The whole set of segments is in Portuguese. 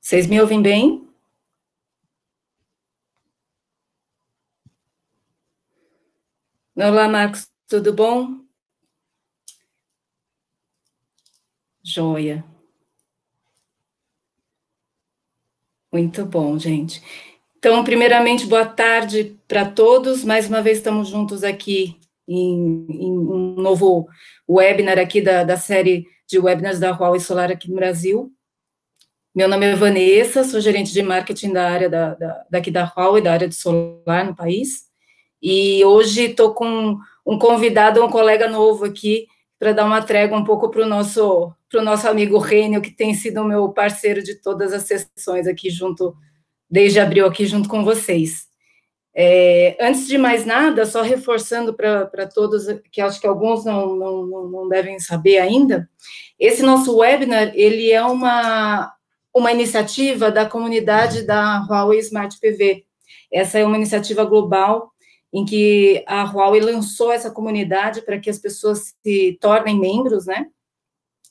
Vocês me ouvem bem? Olá, Marcos, tudo bom? Joia. Muito bom, gente. Então, primeiramente, boa tarde para todos. Mais uma vez estamos juntos aqui em, em um novo webinar aqui da, da série de webinars da Huawei Solar aqui no Brasil. Meu nome é Vanessa, sou gerente de marketing da área da, da, daqui da Huawei, da área de solar no país. E hoje estou com um convidado, um colega novo aqui, para dar uma trégua um pouco para o nosso, o nosso amigo Rênio, que tem sido meu parceiro de todas as sessões aqui junto, desde abril aqui junto com vocês. É, antes de mais nada, só reforçando para todos, que acho que alguns não, não, não devem saber ainda, esse nosso webinar, ele é uma, uma iniciativa da comunidade da Huawei Smart PV. Essa é uma iniciativa global em que a Huawei lançou essa comunidade para que as pessoas se tornem membros, né?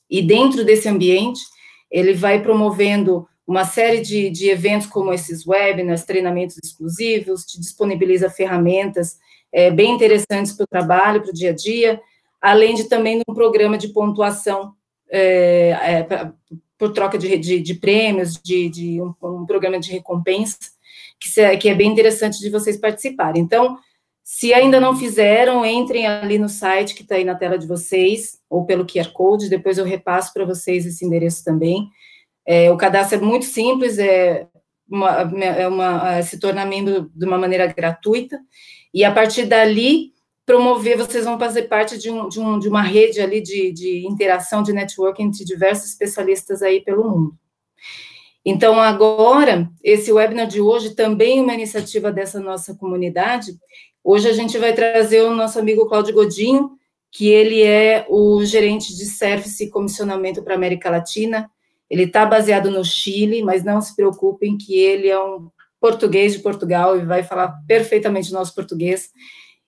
E dentro desse ambiente, ele vai promovendo uma série de, de eventos como esses webinars, treinamentos exclusivos, te disponibiliza ferramentas é, bem interessantes para o trabalho, para o dia a dia, além de também um programa de pontuação é, é, pra, por troca de, de, de prêmios, de, de um, um, programa de recompensa, que, se, é, que é bem interessante de vocês participarem. Então, se ainda não fizeram, entrem ali no site que está aí na tela de vocês, ou pelo QR Code, depois eu repasso para vocês esse endereço também. É, o cadastro é muito simples, é uma, é uma, é, se tornar membro de uma maneira gratuita, e a partir dali promover, vocês vão fazer parte de, um, de, um, de uma rede ali de, de interação, de networking entre diversos especialistas aí pelo mundo. Então, agora, esse webinar de hoje também é uma iniciativa dessa nossa comunidade. Hoje a gente vai trazer o nosso amigo Cláudio Godinho, que ele é o gerente de service e comissionamento para a América Latina ele está baseado no Chile, mas não se preocupem que ele é um português de Portugal e vai falar perfeitamente nosso português.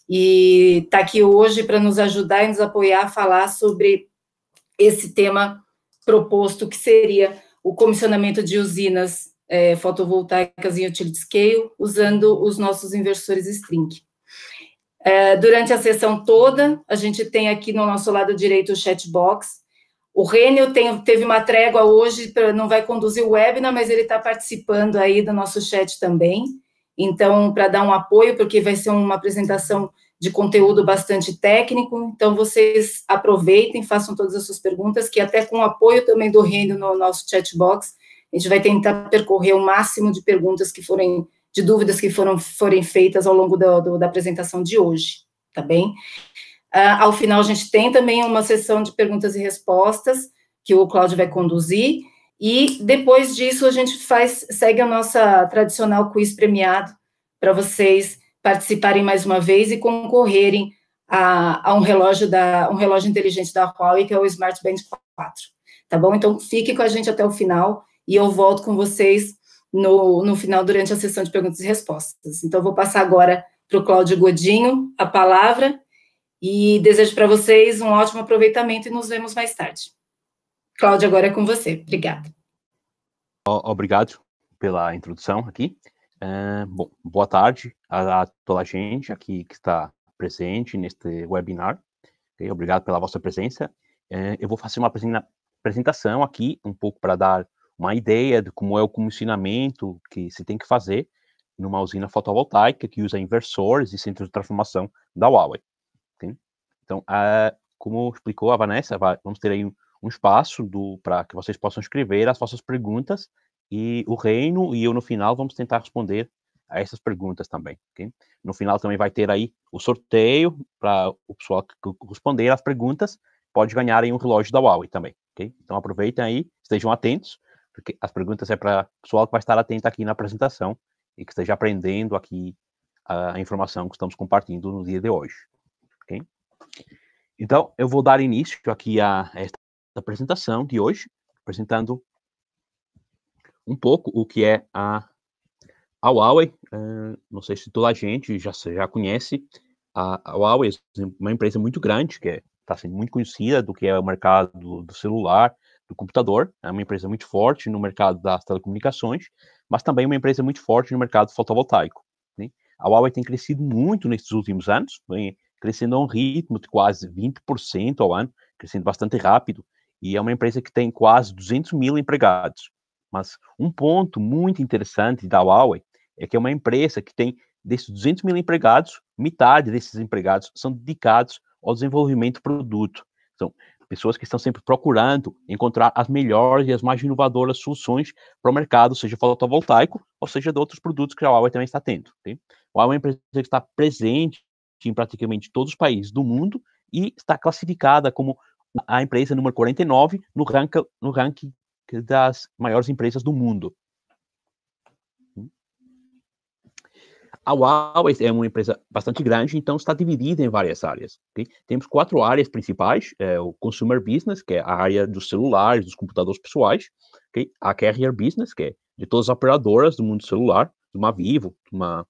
E está aqui hoje para nos ajudar e nos apoiar a falar sobre esse tema proposto, que seria o comissionamento de usinas é, fotovoltaicas em utility scale, usando os nossos inversores string. É, durante a sessão toda, a gente tem aqui no nosso lado direito o chatbox, o Rênio tem, teve uma trégua hoje, não vai conduzir o webinar, mas ele está participando aí do nosso chat também. Então, para dar um apoio, porque vai ser uma apresentação de conteúdo bastante técnico. Então, vocês aproveitem, façam todas as suas perguntas, que até com o apoio também do Rênio no nosso chat box, a gente vai tentar percorrer o máximo de perguntas que forem, de dúvidas que foram, forem feitas ao longo do, do, da apresentação de hoje, tá bem? Uh, ao final, a gente tem também uma sessão de perguntas e respostas que o Cláudio vai conduzir. E depois disso, a gente faz, segue a nossa tradicional quiz premiado para vocês participarem mais uma vez e concorrerem a, a, um relógio da um relógio inteligente da Huawei, que é o Smart Band 4. Tá bom? Então fique com a gente até o final e eu volto com vocês no, no final durante a sessão de perguntas e respostas. Então, vou passar agora para o Cláudio Godinho a palavra e desejo para vocês um ótimo aproveitamento e nos vemos mais tarde. Cláudia, agora é com você. Obrigada. Obrigado pela introdução aqui. Uh, bom, boa tarde a, a, toda a gente aqui que está presente neste webinar. Okay? Obrigado pela vossa presença. Uh, eu vou fazer uma apresentação aqui, um pouco para dar uma ideia de como é o comissionamento que se tem que fazer numa usina fotovoltaica que usa inversores e centros de transformação da Huawei. Okay? Então, como explicou a Vanessa, vai, vamos ter aí um, um espaço para que vocês possam escrever as vossas perguntas e o reino e eu no final vamos tentar responder a essas perguntas também. Okay? No final também vai ter aí o sorteio para o pessoal que responder as perguntas pode ganhar aí um relógio da Huawei também. Okay? Então aproveitem aí, estejam atentos, porque as perguntas é para o pessoal que vai estar atento aqui na apresentação e que esteja aprendendo aqui a informação que estamos compartilhando no dia de hoje ok? Então, eu vou dar início aqui a esta apresentação de hoje, apresentando um pouco o que é a, a Huawei. Uh, não sei se toda a gente já, já conhece. A, a Huawei é uma empresa muito grande, que está é, tá sendo muito conhecida do que é o mercado do, celular, do computador. É uma empresa muito forte no mercado das telecomunicações, mas também uma empresa muito forte no mercado fotovoltaico. Né? A Huawei tem crescido muito nesses últimos anos. Bem, crescendo a um ritmo de quase 20% ao ano, crescendo bastante rápido, e é uma empresa que tem quase 200 mil empregados. Mas um ponto muito interessante da Huawei é que é uma empresa que tem, desses 200 mil empregados, metade desses empregados são dedicados ao desenvolvimento do produto. São pessoas que estão sempre procurando encontrar as melhores e as mais inovadoras soluções para o mercado, seja fotovoltaico, ou seja de outros produtos que a Huawei também está tendo. Okay? A Huawei é uma empresa que está presente em praticamente todos os países do mundo e está classificada como a empresa número 49 no, ranca, no ranking das maiores empresas do mundo. A Huawei é uma empresa bastante grande, então está dividida em várias áreas. Okay? Temos quatro áreas principais: é o Consumer Business, que é a área dos celulares, dos computadores pessoais, okay? a Carrier Business, que é de todas as operadoras do mundo celular, uma Vivo, uma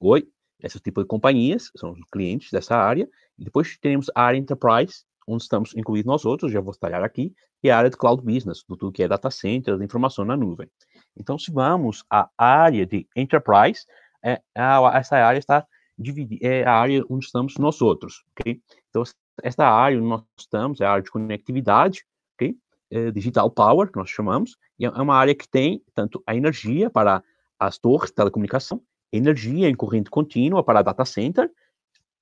Oi, esse tipo de companhias, são os clientes dessa área. E depois temos a área Enterprise, onde estamos incluídos nós outros, já vou detalhar aqui, e é a área de Cloud Business, do tudo que é data center, da informação na nuvem. Então, se vamos à área de Enterprise, é, a, essa área está dividida, é a área onde estamos nós outros, ok? Então, essa área onde nós estamos é a área de conectividade, ok? É, digital Power, que nós chamamos, e é, é uma área que tem tanto a energia para as torres de telecomunicação, energia em corrente contínua para data center.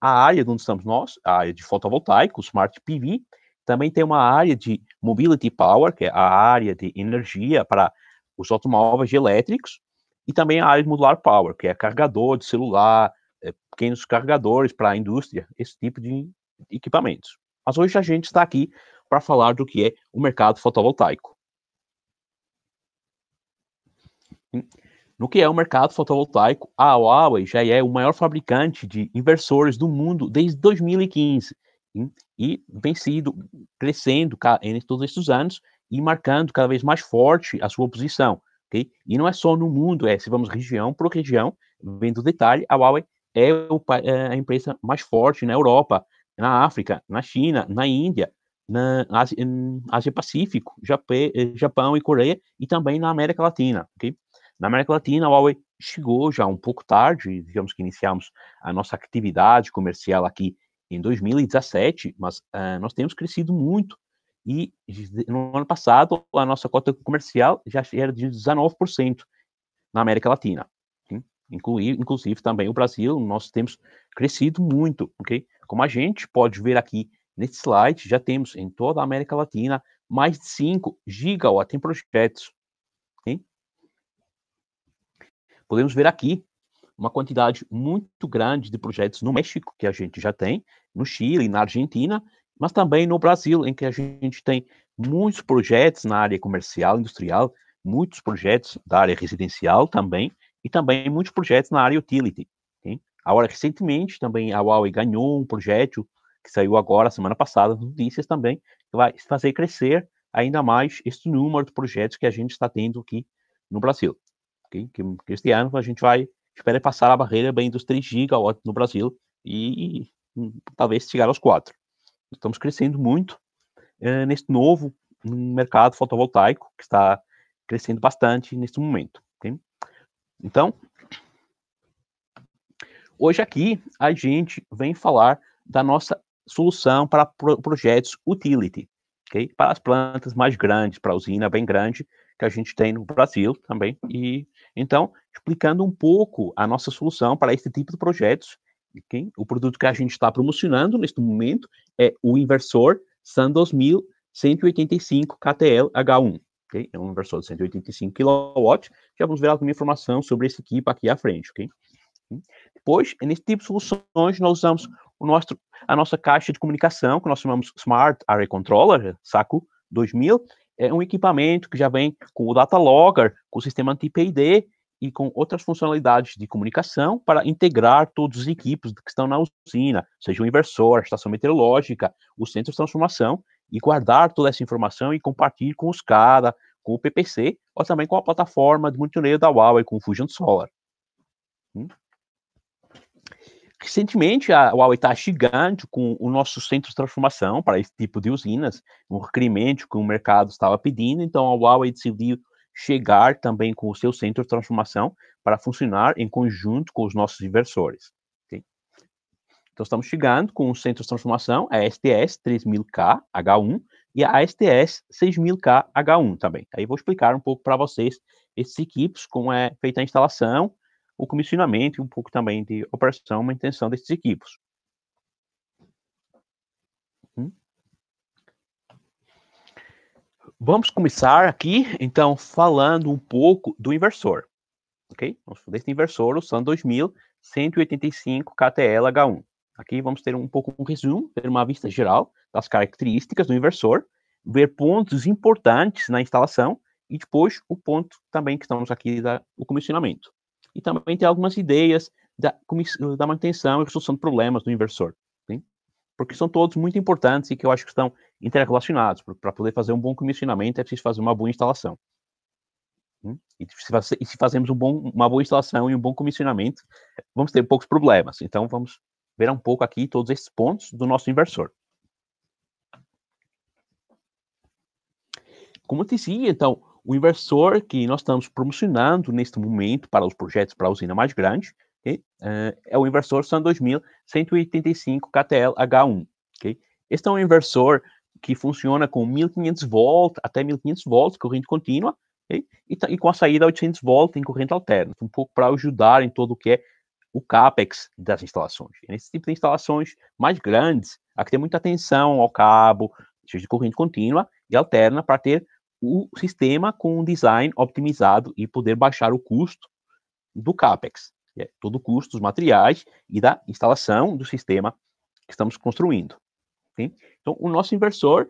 A área onde estamos nós, a área de fotovoltaico, Smart PV, também tem uma área de Mobility Power, que é a área de energia para os automóveis elétricos, e também a área de Modular Power, que é cargador de celular, eh, pequenos carregadores para a indústria, esse tipo de equipamentos. Mas hoje a gente está aqui para falar do que é o mercado fotovoltaico. No que é o mercado fotovoltaico, a Huawei já é o maior fabricante de inversores do mundo desde 2015 e vem sido crescendo em todos esses anos e marcando cada vez mais forte a sua posição. Okay? E não é só no mundo, é se vamos região por região, vendo o detalhe, a Huawei é, é a empresa mais forte na Europa, na África, na China, na Índia, na Ásia, Ásia Pacífico, eh, Japão e Coreia e também na América Latina. Okay? Na América Latina, a Huawei chegou já um pouco tarde, digamos que iniciamos a nossa atividade comercial aqui em 2017, mas uh, nós temos crescido muito. E no ano passado, a nossa cota comercial já era de 19% na América Latina. inclusive, também o Brasil, nós temos crescido muito. ok? Como a gente pode ver aqui nesse slide, já temos em toda a América Latina mais de 5 gigawatts em projetos Podemos ver aqui uma quantidade muito grande de projetos no México, que a gente já tem, no Chile, na Argentina, mas também no Brasil, em que a gente tem muitos projetos na área comercial, industrial, muitos projetos da área residencial também, e também muitos projetos na área utility. Okay? Agora, recentemente, também a Huawei ganhou um projeto que saiu agora, semana passada, notícias também, que vai fazer crescer ainda mais este número de projetos que a gente está tendo aqui no Brasil que, que este ano a gente vai, espera passar a barreira bem dos 3 gigawatts no Brasil e, e talvez chegar aos 4. Estamos crescendo muito é, eh, nesse novo hum, mercado fotovoltaico que está crescendo bastante nesse momento. Okay? Então, hoje aqui a gente vem falar da nossa solução para pro projetos utility, okay? para as plantas mais grandes, para a usina bem grande que a gente tem no Brasil também e então, explicando um pouco a nossa solução para este tipo de projetos, okay? o produto que a gente está promocionando neste momento é o inversor SAN 2185 KTL H1. Okay? É um inversor de 185 kW. Já vamos ver alguma informação sobre esse equipo aqui à frente. Okay? Depois, nesse tipo de soluções, nós usamos o nosso, a nossa caixa de comunicação, que nós chamamos Smart Array Controller, SACO 2000, é um equipamento que já vem com o data logger, com o sistema anti-PID e com outras funcionalidades de comunicação para integrar todos os equipes que estão na usina, seja o inversor, a estação meteorológica, o centro de transformação, e guardar toda essa informação e compartilhar com os CADA, com o PPC, ou também com a plataforma de monitoreio da Huawei, com o Fusion Solar. Hum? Recentemente, a Huawei está chegando com o nosso centro de transformação para esse tipo de usinas, um requerimento que o mercado estava pedindo, então a Huawei decidiu chegar também com o seu centro de transformação para funcionar em conjunto com os nossos inversores. Okay? Então, estamos chegando com o centro de transformação, a STS 3000K H1 e a STS 6000K H1 também. Aí vou explicar um pouco para vocês esses equipes, como é feita a instalação, o comissionamento e um pouco também de operação e manutenção desses equipos. Hum? Vamos começar aqui, então, falando um pouco do inversor. Ok? Vamos falar desse inversor, o SAN 2185 KTL-H1. Aqui vamos ter um pouco um resumo, ter uma vista geral das características do inversor, ver pontos importantes na instalação e depois o ponto também que estamos aqui, da, o comissionamento e também tem algumas ideias da, da manutenção e resolução de problemas do inversor. Sim? Porque são todos muito importantes e que eu acho que estão interrelacionados. Para poder fazer um bom comissionamento é preciso fazer uma boa instalação. Hum? E se, e se fazemos um bom, uma boa instalação e um bom comissionamento, vamos ter poucos problemas. Então, vamos ver um pouco aqui todos esses pontos do nosso inversor. Como eu dizia, então, o inversor que nós estamos promocionando neste momento para os projetos para a usina mais grande okay? uh, é o inversor SAN 2185 KTL H1. Okay? Este é um inversor que funciona com 1500 volts até 1500 volts, corrente contínua, okay? e, tá, e, com a saída 800 volts em corrente alterna, um pouco para ajudar em todo o que é o CAPEX das instalações. E nesse tipo de instalações mais grandes, há que ter muita atenção ao cabo, seja de corrente contínua e alterna, para ter o sistema com um design optimizado e poder baixar o custo do CAPEX, é todo o custo dos materiais e da instalação do sistema que estamos construindo. Okay? Então, o nosso inversor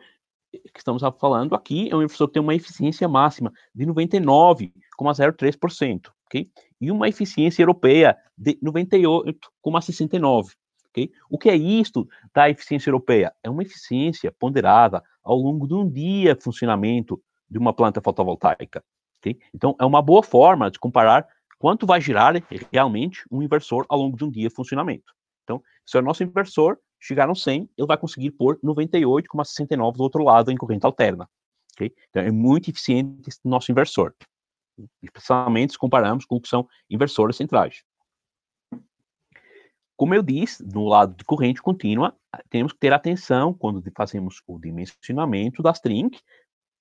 que estamos falando aqui é um inversor que tem uma eficiência máxima de 99,03%, ok? E uma eficiência europeia de 98,69%, ok? O que é isto da eficiência europeia? É uma eficiência ponderada ao longo de um dia de funcionamento de uma planta fotovoltaica. Okay? Então, é uma boa forma de comparar quanto vai girar realmente um inversor ao longo de um dia de funcionamento. Então, se o nosso inversor chegar no 100, ele vai conseguir pôr 98,69 do outro lado em corrente alterna. Okay? Então, é muito eficiente esse nosso inversor, especialmente se compararmos com o que são inversores centrais. Como eu disse, no lado de corrente contínua, temos que ter atenção quando fazemos o dimensionamento da string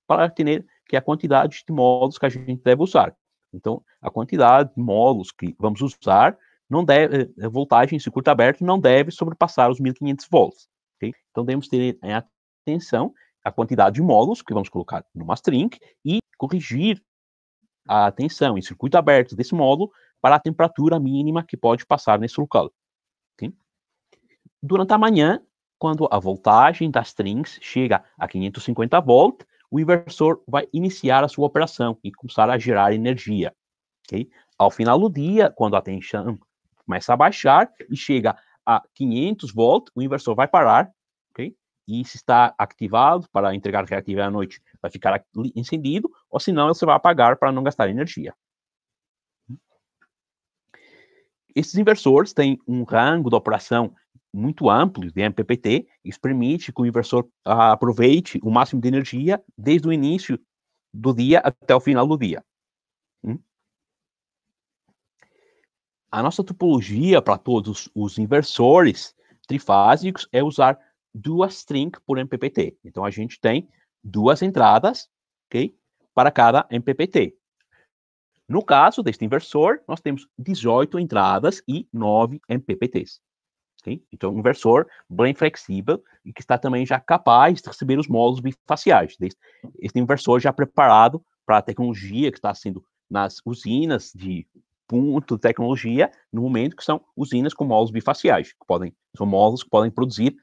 para ter que é a quantidade de módulos que a gente deve usar. Então, a quantidade de módulos que vamos usar não deve, a eh, voltagem em circuito aberto não deve sobrepassar os 1500 volts. Okay? Então, devemos ter em eh, atenção a quantidade de módulos que vamos colocar numa string e corrigir a tensão em circuito aberto desse módulo para a temperatura mínima que pode passar nesse local. Okay? Durante a manhã, quando a voltagem das strings chega a 550 volts, o inversor vai iniciar a sua operação e começar a gerar energia. Okay? Ao final do dia, quando a tensão começa a baixar e chega a 500 volts, o inversor vai parar, okay? e se está ativado para entregar reativa à noite, vai ficar incendido, ou senão você vai apagar para não gastar energia. Esses inversores têm um rango de operação muito amplo de MPPT, isso permite que o inversor ah, aproveite o máximo de energia desde o início do dia até o final do dia. Hum? A nossa topologia para todos os inversores trifásicos é usar duas string por MPPT. Então, a gente tem duas entradas ok, para cada MPPT. No caso deste inversor, nós temos 18 entradas e 9 MPPTs. Sim? Então, um inversor bem flexível e que está também já capaz de receber os módulos bifaciais. Este inversor já preparado para a tecnologia que está sendo nas usinas de ponto de tecnologia, no momento que são usinas com módulos bifaciais, que podem, são módulos que podem produzir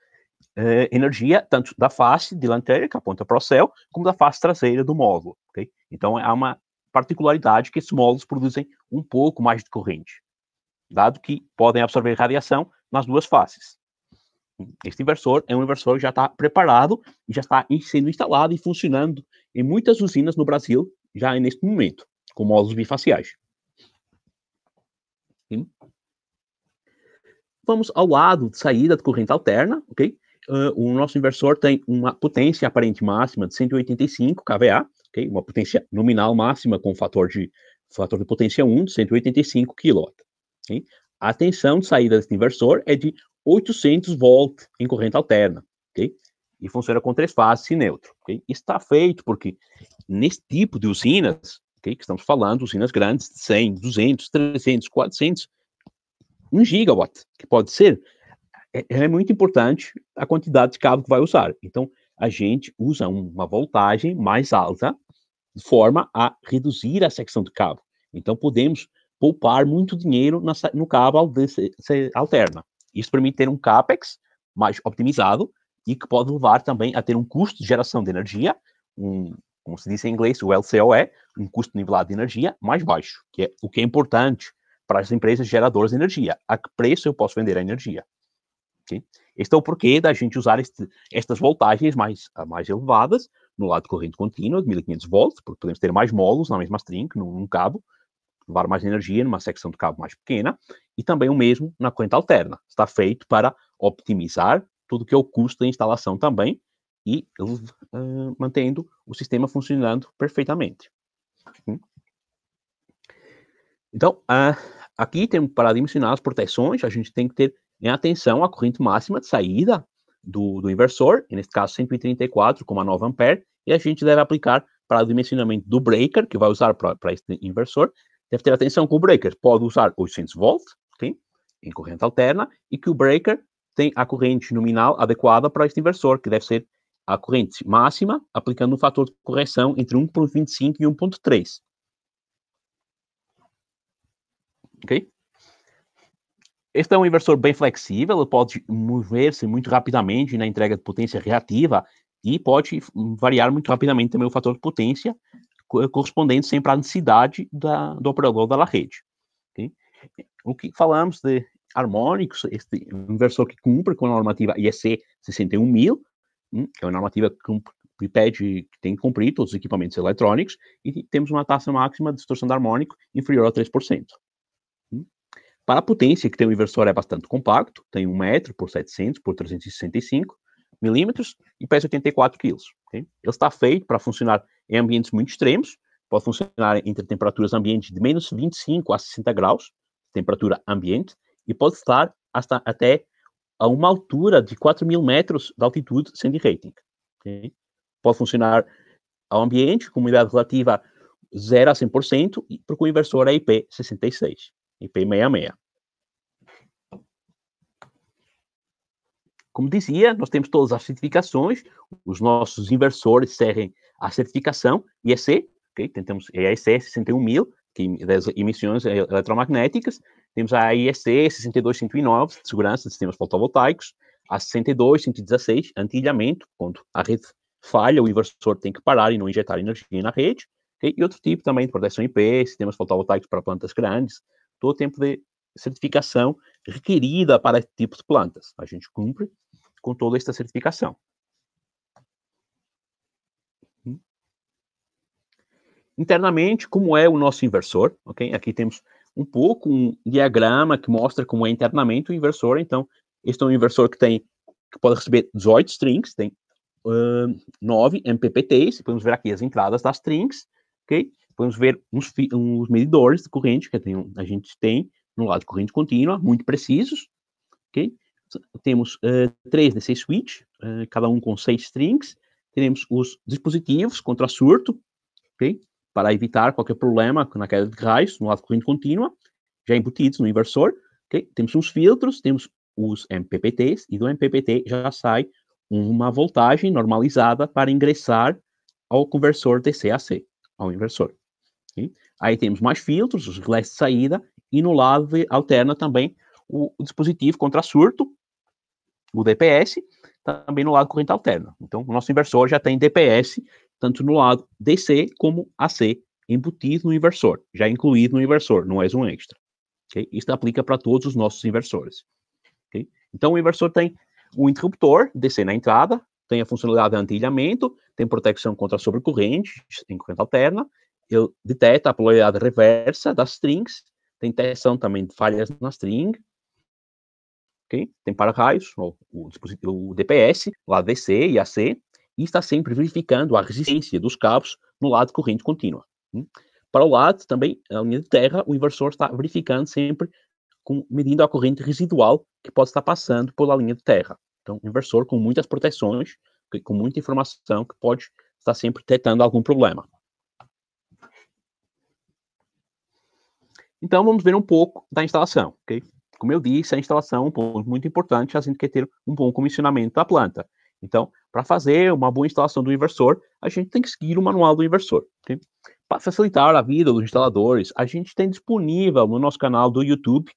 eh, energia tanto da face dianteira, que aponta para o céu, como da face traseira do módulo. Okay? Então, há é uma particularidade que esses módulos produzem um pouco mais de corrente, dado que podem absorver radiação nas duas faces. Este inversor é um inversor que já está preparado e já está sendo instalado e funcionando em muitas usinas no Brasil, já neste momento, com módulos bifaciais. Sim. Vamos ao lado de saída de corrente alterna, ok? Uh, o nosso inversor tem uma potência aparente máxima de 185 kVA, ok? uma potência nominal máxima com fator de, fator de potência 1 de 185 kW. Okay? A tensão de saída desse inversor é de 800 volts em corrente alterna, ok? E funciona com três faces e neutro, ok? Está feito porque nesse tipo de usinas, ok? Que estamos falando, usinas grandes, 100, 200, 300, 400, 1 gigawatt, que pode ser, é, é muito importante a quantidade de cabo que vai usar. Então, a gente usa uma voltagem mais alta de forma a reduzir a secção do cabo. Então, podemos poupar muito dinheiro na, no cabo de se, alterna. Isso permite ter um CAPEX mais optimizado e que pode levar também a ter um custo de geração de energia, um, como se diz em inglês, o LCOE, um custo nivelado de energia mais baixo, que é o que é importante para as empresas geradoras de energia. A que preço eu posso vender a energia? Okay? Este é o porquê da gente usar este, estas voltagens mais, mais elevadas no lado de corrente contínua, de 1500 volts, porque podemos ter mais módulos, na mesma string, num, num cabo, levar mais energia numa secção de cabo mais pequena e também o mesmo na corrente alterna. Está feito para optimizar tudo que é o custo da instalação também e uh, mantendo o sistema funcionando perfeitamente. Hum. Então, uh, aqui temos para dimensionar as proteções, a gente tem que ter em atenção a corrente máxima de saída do, do inversor, neste caso 134,9 A, e a gente deve aplicar para o dimensionamento do breaker, que vai usar para este inversor, deve ter atenção que o breaker pode usar 800 volts, em corrente alterna, e que o breaker tem a corrente nominal adequada para este inversor, que deve ser a corrente máxima, aplicando um fator de correção entre 1.25 e 1.3. Ok? Este é um inversor bem flexível, ele pode mover-se muito rapidamente na entrega de potência reativa e pode variar muito rapidamente também o fator de potência, eh, correspondente sempre à necessidade da, do operador da rede. Okay? O que falamos de harmônicos, este inversor que cumpre com a normativa IEC 61000, hum, que é uma normativa que pede que tem que cumprir todos os equipamentos eletrônicos, e temos uma taxa máxima de distorção de harmônico inferior a 3%. Hum? Para a potência, que tem um inversor é bastante compacto, tem 1 metro por 700 por 365, milímetros e pesa 84 quilos. Okay? Ele está feito para funcionar em ambientes muito extremos, pode funcionar entre temperaturas ambientes de menos 25 a 60 graus, temperatura ambiente, e pode estar hasta, até a uma altura de 4 mil metros de altitude sem rating. Okay? Pode funcionar ao ambiente com umidade relativa 0 a 100% e porque o inversor é IP66, IP66. Como dizia, nós temos todas as certificações, os nossos inversores seguem a certificação IEC, é okay? temos é a IEC 61000, é que das emissões eletromagnéticas, temos a IEC 62109, de segurança de sistemas fotovoltaicos, a 62116, antilhamento quando a rede falha, o inversor tem que parar e não injetar energia na rede, okay? e outro tipo também de proteção IP, sistemas fotovoltaicos para plantas grandes, todo o tempo de certificação requerida para tipos de plantas. A gente cumpre com toda esta certificação. Hum? Internamente, como é o nosso inversor, ok? Aqui temos um pouco um diagrama que mostra como é internamente o inversor. Então, este é um inversor que tem que pode receber 18 strings, tem uh, hum, 9 MPPTs, podemos ver aqui as entradas das strings, ok? Podemos ver uns, uns medidores de corrente que tem, a gente tem, no lado de corrente contínua, muito precisos, ok? Temos uh, três DC switches, switch, uh, cada um com seis strings. Teremos os dispositivos contra surto, ok? Para evitar qualquer problema na queda de raios no lado de corrente contínua, já embutidos no inversor, ok? Temos uns filtros, temos os MPPTs, e do MPPT já sai uma voltagem normalizada para ingressar ao conversor DC-AC, ao inversor. Okay? Aí temos mais filtros, os relés de saída e no lado alterna também o, o dispositivo contra surto, o DPS, também no lado corrente alterna. Então, o nosso inversor já tem DPS, tanto no lado DC como AC, embutido no inversor, já incluído no inversor, não é um extra. Okay? Isso aplica para todos os nossos inversores. Okay? Então, o inversor tem o interruptor, DC na entrada, tem a funcionalidade de anti tem proteção contra sobrecorrente, em corrente alterna, ele detecta a polaridade reversa das strings tem detecção também de falhas na string. Okay? Tem para-raios, o, o DPS, o ADC e AC, e está sempre verificando a resistência dos cabos no lado de corrente contínua. Hum? Para o lado também, a linha de terra, o inversor está verificando sempre, com, medindo a corrente residual que pode estar passando pela linha de terra. Então, inversor com muitas proteções, com muita informação que pode estar sempre detectando algum problema. Então, vamos ver um pouco da instalação, ok? Como eu disse, a instalação é um ponto muito importante, a gente quer ter um bom comissionamento da planta. Então, para fazer uma boa instalação do inversor, a gente tem que seguir o manual do inversor, Para facilitar a vida dos instaladores, a gente tem disponível no nosso canal do YouTube,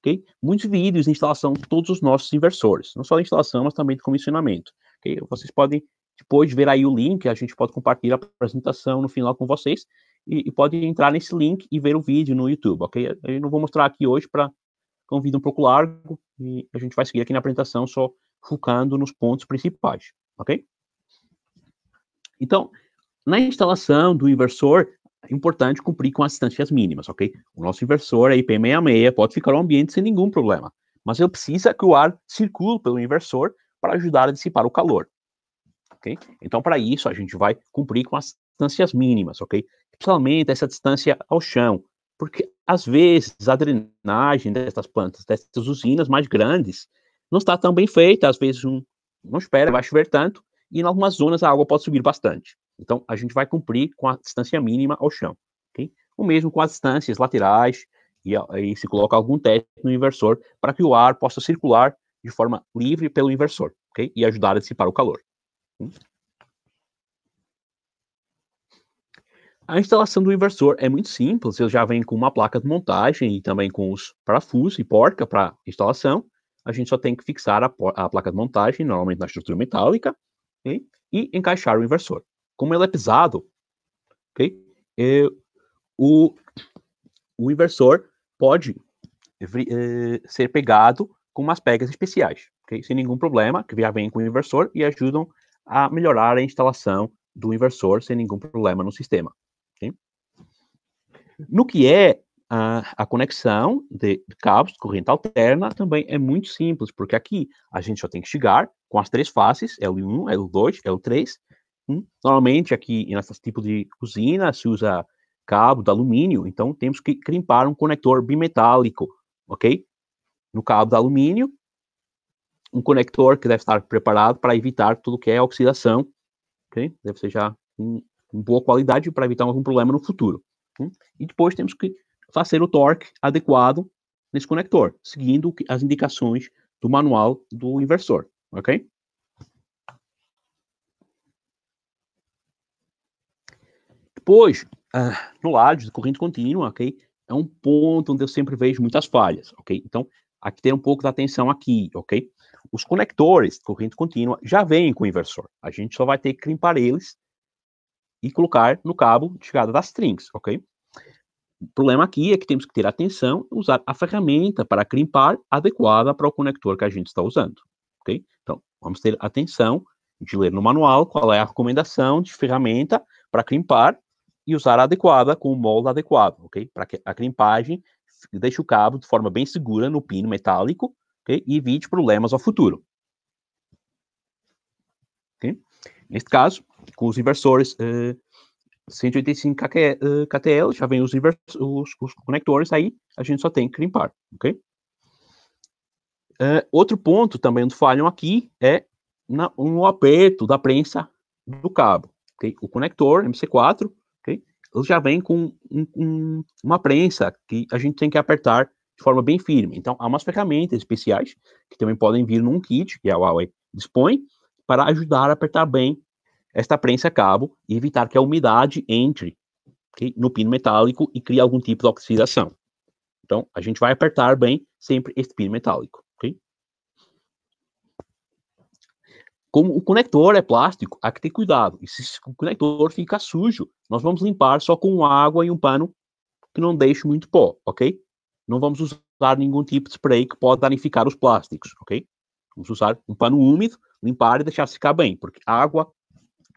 ok? Muitos vídeos de instalação de todos os nossos inversores, não só de instalação, mas também de comissionamento, ok? Vocês podem depois ver aí o link, a gente pode compartilhar a apresentação no final com vocês, e, e, pode entrar nesse link e ver o vídeo no YouTube, ok? Eu não vou mostrar aqui hoje para é um vídeo um pouco largo e a gente vai seguir aqui na apresentação só focando nos pontos principais, ok? Então, na instalação do inversor, é importante cumprir com as distâncias mínimas, ok? O nosso inversor é IP66, pode ficar no ambiente sem nenhum problema, mas eu precisa é que o ar circule pelo inversor para ajudar a dissipar o calor, ok? Então, para isso, a gente vai cumprir com as distâncias mínimas, ok? Principalmente essa distância ao chão, porque às vezes a drenagem dessas plantas, dessas usinas mais grandes, não está tão bem feita, às vezes um, não espera, vai chover tanto, e em algumas zonas a água pode subir bastante. Então, a gente vai cumprir com a distância mínima ao chão, ok? O mesmo com as distâncias laterais, e aí se coloca algum teto no inversor para que o ar possa circular de forma livre pelo inversor, ok? E ajudar a dissipar o calor. A instalação do inversor é muito simples, ele já vem com uma placa de montagem e também com os parafusos e porca para instalação. A gente só tem que fixar a, a, placa de montagem, normalmente na estrutura metálica, okay? e encaixar o inversor. Como ele é pesado, okay? É, o, o inversor pode é, é, ser pegado com umas pegas especiais, okay? sem nenhum problema, que já vem com o inversor e ajudam a melhorar a instalação do inversor sem nenhum problema no sistema. No que é a, a conexão de, de cabos de corrente alterna, também é muito simples, porque aqui a gente só tem que chegar com as três faces, L1, L2, L3. Normalmente aqui, nesse tipo de usina, se usa cabo de alumínio, então temos que crimpar um conector bimetálico, ok? No cabo de alumínio, um conector que deve estar preparado para evitar tudo que é oxidação, ok? Deve ser já com boa qualidade para evitar algum problema no futuro. Hum? E depois temos que fazer o torque adequado nesse conector, seguindo as indicações do manual do inversor, ok? Depois, uh, no lado de corrente contínua, ok? É um ponto onde eu sempre vejo muitas falhas, ok? Então, aqui tem um pouco da atenção aqui, ok? Os conectores de corrente contínua já vêm com o inversor. A gente só vai ter que crimpar eles e colocar no cabo de chegada das strings, ok? O problema aqui é que temos que ter atenção e usar a ferramenta para crimpar adequada para o conector que a gente está usando, ok? Então, vamos ter atenção de ler no manual qual é a recomendação de ferramenta para crimpar e usar a adequada com o molde adequado, ok? Para que a crimpagem deixe o cabo de forma bem segura no pino metálico okay? e evite problemas ao futuro. Okay? Neste caso, com os inversores uh, 185 KTL, eh, já vem os, os, os conectores aí, a gente só tem que limpar, ok? Uh, outro ponto também do falham aqui é na, no aperto da prensa do cabo. ok O conector MC4 ok Ele já vem com um, um, uma prensa que a gente tem que apertar de forma bem firme. Então, há umas ferramentas especiais que também podem vir num kit que a é Huawei dispõe para ajudar a apertar bem esta prensa a cabo e evitar que a umidade entre okay, no pino metálico e crie algum tipo de oxidação. Então, a gente vai apertar bem sempre este pino metálico. Okay? Como o conector é plástico, há que ter cuidado. E se o conector fica sujo, nós vamos limpar só com água e um pano que não deixe muito pó, ok? Não vamos usar nenhum tipo de spray que pode danificar os plásticos, ok? Vamos usar um pano úmido, limpar e deixar secar bem, porque água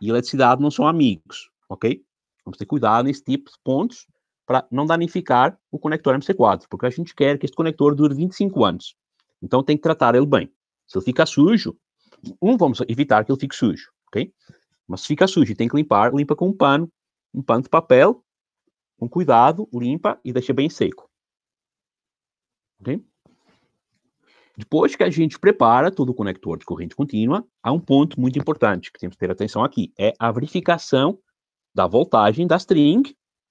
e eletricidade não são amigos, ok? Vamos ter cuidado nesse tipo de pontos para não danificar o conector MC4, porque a gente quer que este conector dure 25 anos. Então tem que tratar ele bem. Se ele ficar sujo, um, vamos evitar que ele fique sujo, ok? Mas se fica sujo e tem que limpar, limpa com um pano, um pano de papel, com cuidado, limpa e deixa bem seco. Ok? Depois que a gente prepara todo o conector de corrente contínua, há um ponto muito importante que temos que ter atenção aqui, é a verificação da voltagem da string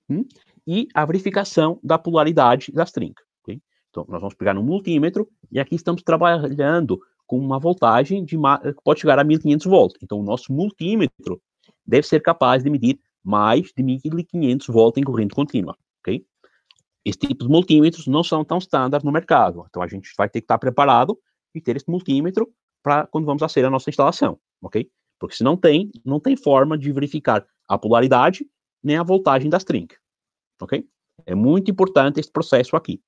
hum, e a verificação da polaridade da string. Okay? Então, nós vamos pegar um multímetro e aqui estamos trabalhando com uma voltagem de que pode chegar a 1500 volts. Então, o nosso multímetro deve ser capaz de medir mais de 1500 volts em corrente contínua. Esse tipo de multímetros não são tão estándar no mercado. Então, a gente vai ter que estar preparado e ter esse multímetro para quando vamos fazer a nossa instalação, ok? Porque se não tem, não tem forma de verificar a polaridade nem a voltagem das string, ok? É muito importante esse processo aqui.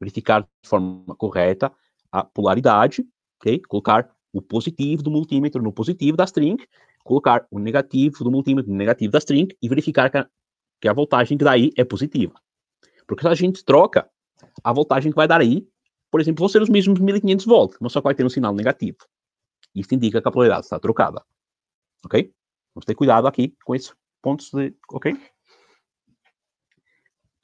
Verificar de forma correta a polaridade, ok? Colocar o positivo do multímetro no positivo da string, colocar o negativo do multímetro no negativo da string e verificar que a, que a voltagem que daí é positiva. Porque se a gente troca, a voltagem que vai dar aí, por exemplo, vão ser os mesmos 1500 volts, mas só que vai ter um sinal negativo. Isso indica que a polaridade está trocada. Ok? Vamos ter cuidado aqui com esses pontos de. Ok?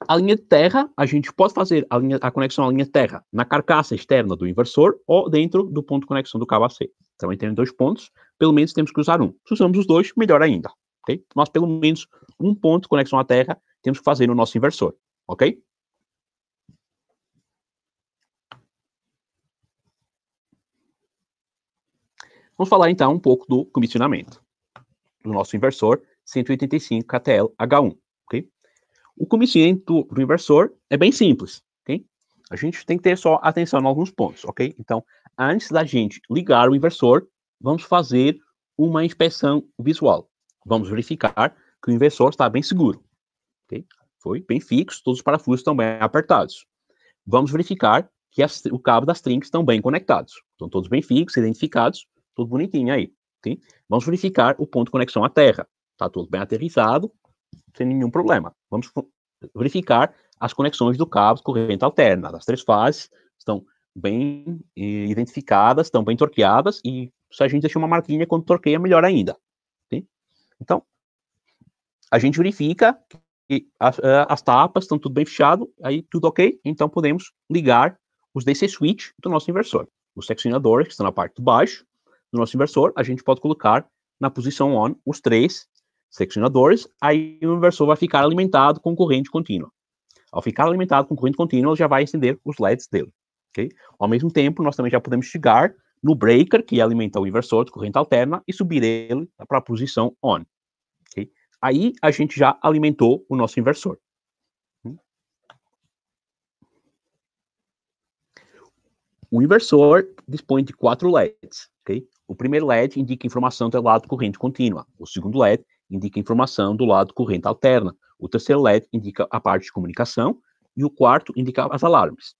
A linha de terra, a gente pode fazer a, linha, a conexão à linha de terra na carcaça externa do inversor ou dentro do ponto de conexão do cabo AC. Também tem dois pontos, pelo menos temos que usar um. Se usamos os dois, melhor ainda. Okay? Nós, pelo menos, um ponto de conexão à terra temos que fazer no nosso inversor ok? Vamos falar então um pouco do comissionamento do nosso inversor 185 KTL H1, ok? O comissionamento do inversor é bem simples, ok? A gente tem que ter só atenção em alguns pontos, ok? Então, antes da gente ligar o inversor, vamos fazer uma inspeção visual. Vamos verificar que o inversor está bem seguro. ok? Foi bem fixo, todos os parafusos estão bem apertados. Vamos verificar que as, o cabo das trinques estão bem conectados. Estão todos bem fixos, identificados, tudo bonitinho aí. Vamos verificar o ponto de conexão à Terra. Está tudo bem aterrizado, sem nenhum problema. Vamos verificar as conexões do cabo de corrente alterna. As três fases estão bem eh, identificadas, estão bem torqueadas, e se a gente deixar uma marquinha quando torqueia, melhor ainda. Então, a gente verifica que é, as, tapas estão tudo bem fechado, aí tudo ok, então podemos ligar os DC switch do nosso inversor. Os seccionadores que estão na parte de baixo do nosso inversor, a gente pode colocar na posição on os três seccionadores, aí o inversor vai ficar alimentado com corrente contínua. Ao ficar alimentado com corrente contínua, ele já vai acender os LEDs dele. ok Ao mesmo tempo, nós também já podemos chegar no breaker, que alimenta o inversor de corrente alterna, e subir ele para a posição on. Aí a gente já alimentou o nosso inversor. O inversor dispõe de quatro LEDs, O primeiro LED indica informação do lado corrente contínua. O segundo LED indica informação do lado corrente alterna. O terceiro LED indica a parte de comunicação. E o quarto indica as alarmes,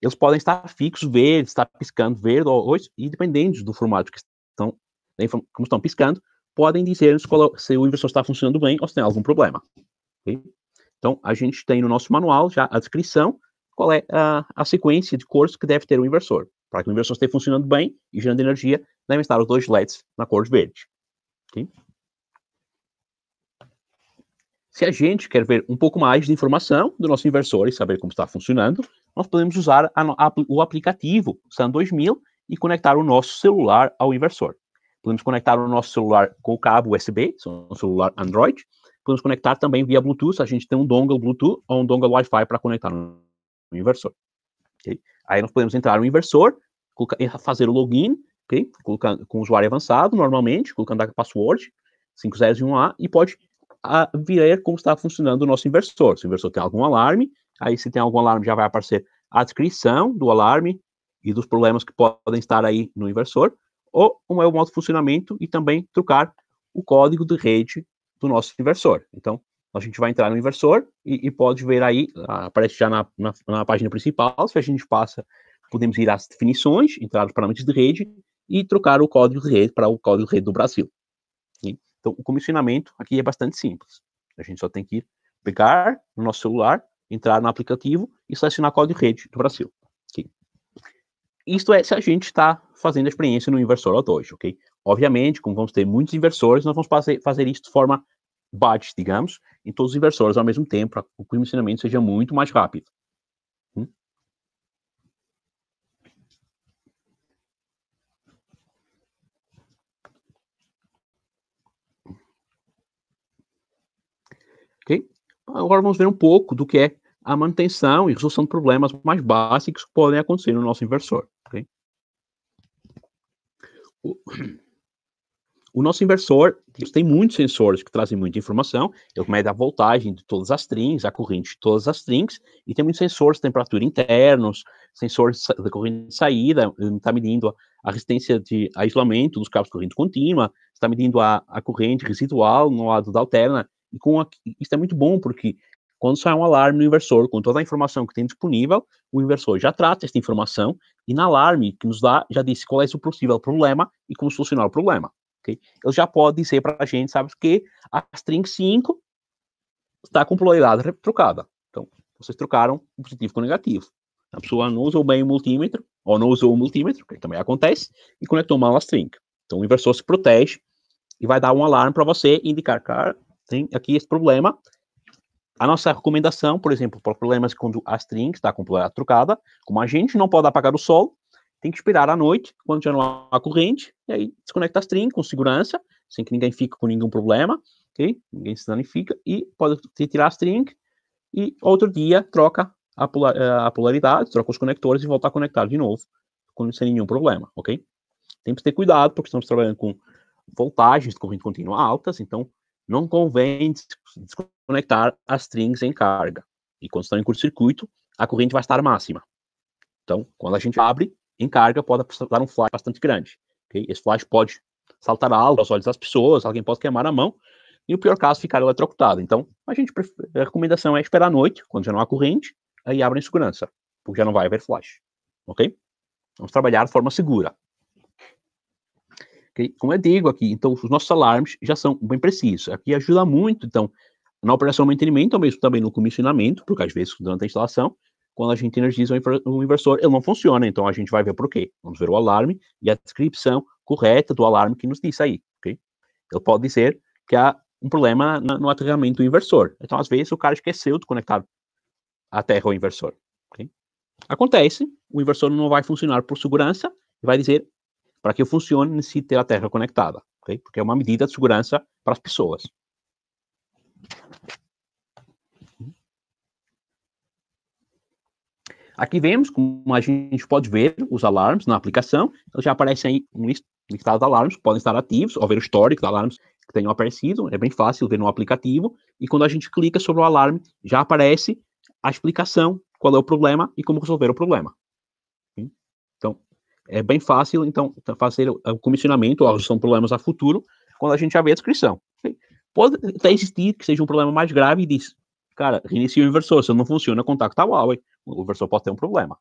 Eles podem estar fixos, verde, estar piscando verde ou roxo, e dependendo do formato que estão, né, como estão piscando, podem dizer-nos se o inversor está funcionando bem ou se tem algum problema. Okay? Então, a gente tem no nosso manual já a descrição, qual é a, a sequência de cores que deve ter o inversor. Para que o inversor esteja funcionando bem e gerando energia, devem estar os dois LEDs na cor verde. Okay? Se a gente quer ver um pouco mais de informação do nosso inversor e saber como está funcionando, nós podemos usar a, a, o aplicativo SAN 2000 e conectar o nosso celular ao inversor. Podemos conectar o nosso celular com o cabo USB, um celular Android. Podemos conectar também via Bluetooth. A gente tem um dongle Bluetooth ou um dongle Wi-Fi para conectar no inversor. Okay? Aí nós podemos entrar no inversor, fazer o login, okay? colocando com o usuário avançado, normalmente, colocando a password 501A, e pode a, ver como está funcionando o nosso inversor. Se o inversor tem algum alarme, aí se tem algum alarme já vai aparecer a descrição do alarme e dos problemas que podem estar aí no inversor ou como é o modo de funcionamento e também trocar o código de rede do nosso inversor. Então, a gente vai entrar no inversor e, e pode ver aí, aparece já na, na, na, página principal, se a gente passa, podemos ir às definições, entrar nos parâmetros de rede e trocar o código de rede para o código de rede do Brasil. Então, o comissionamento aqui é bastante simples. A gente só tem que pegar no nosso celular, entrar no aplicativo e selecionar código de rede do Brasil. Isto é, se a gente está fazendo a experiência no inversor O2, ok? Obviamente, como vamos ter muitos inversores, nós vamos fazer, fazer isso de forma batch, digamos, em todos os inversores ao mesmo tempo, para que o ensinamento seja muito mais rápido. Hum? Ok? Agora vamos ver um pouco do que é a manutenção e resolução de problemas mais básicos que podem acontecer no nosso inversor. O, o nosso inversor tem muitos sensores que trazem muita informação. Eu medo a voltagem de todas as strings, a corrente de todas as strings, e tem muitos sensores de temperatura internos, sensores da corrente de saída, está medindo a resistência de a isolamento dos cabos de corrente contínua, está medindo a, a corrente residual no lado da alterna. E com a, isso é muito bom, porque quando sai um alarme no inversor, com toda a informação que tem disponível, o inversor já trata essa informação inalarme, que nos dá, já disse qual é o possível problema e como solucionar o problema. Okay? Ele já pode dizer para a gente, sabe, que a string 5 está com polaridade trocada. Então, vocês trocaram o positivo com o negativo. A pessoa não usou bem o multímetro, ou não usou o multímetro, que também acontece, e conectou mal a string. Então, o inversor se protege e vai dar um alarme para você indicar, cara, tem aqui esse problema, a nossa recomendação, por exemplo, para problemas quando a string está com polaridade tá trocada, como a gente não pode apagar o sol, tem que esperar à noite, quando tiver a corrente, e aí desconecta a string com segurança, sem que ninguém fique com nenhum problema, ok? Ninguém se danifica, e pode retirar a string, e outro dia troca a, polar, eh, a polaridade, troca os conectores e volta a conectar de novo, sem nenhum problema, ok? Tem que ter cuidado, porque estamos trabalhando com voltagens de corrente contínua altas, então não convém desconectar as strings em carga. E quando estão em curto-circuito, a corrente vai estar máxima. Então, quando a gente abre em carga, pode dar um flash bastante grande. Okay? Esse flash pode saltar algo aos olhos das pessoas, alguém pode queimar a mão, e o pior caso, ficar eletrocutado. Então, a, gente, a recomendação é esperar à noite, quando já não há corrente, aí abre em segurança, porque já não vai haver flash. Ok? Vamos trabalhar de forma segura. Como eu digo aqui, então os nossos alarmes já são bem precisos. Aqui ajuda muito, então, na operação de mantenimento, ou mesmo também no comissionamento, porque às vezes durante a instalação, quando a gente energiza um inversor, ele não funciona, então a gente vai ver por quê. Vamos ver o alarme e a descrição correta do alarme que nos diz aí, ok? Ele pode dizer que há um problema no aterramento do inversor. Então, às vezes, o cara esqueceu de conectar a terra ao inversor, ok? Acontece, o inversor não vai funcionar por segurança, vai dizer para que funcione, necessita ter a terra conectada, porque é uma medida de segurança para as pessoas. Aqui vemos como a gente pode ver os alarmes na aplicação. eles então, já aparece aí um listado de alarmes que podem estar ativos, ou ver o histórico de alarmes que tenham aparecido. É bem fácil ver no aplicativo. E quando a gente clica sobre o alarme, já aparece a explicação, qual é o problema e como resolver o problema é bem fácil, então, tá fazer o comissionamento, ó, são problemas a futuro, quando a gente já vê a descrição. Pode até existir que seja um problema mais grave e diz, cara, reinicia o inversor, se não funciona, contacta a Huawei. O inversor pode ter um problema,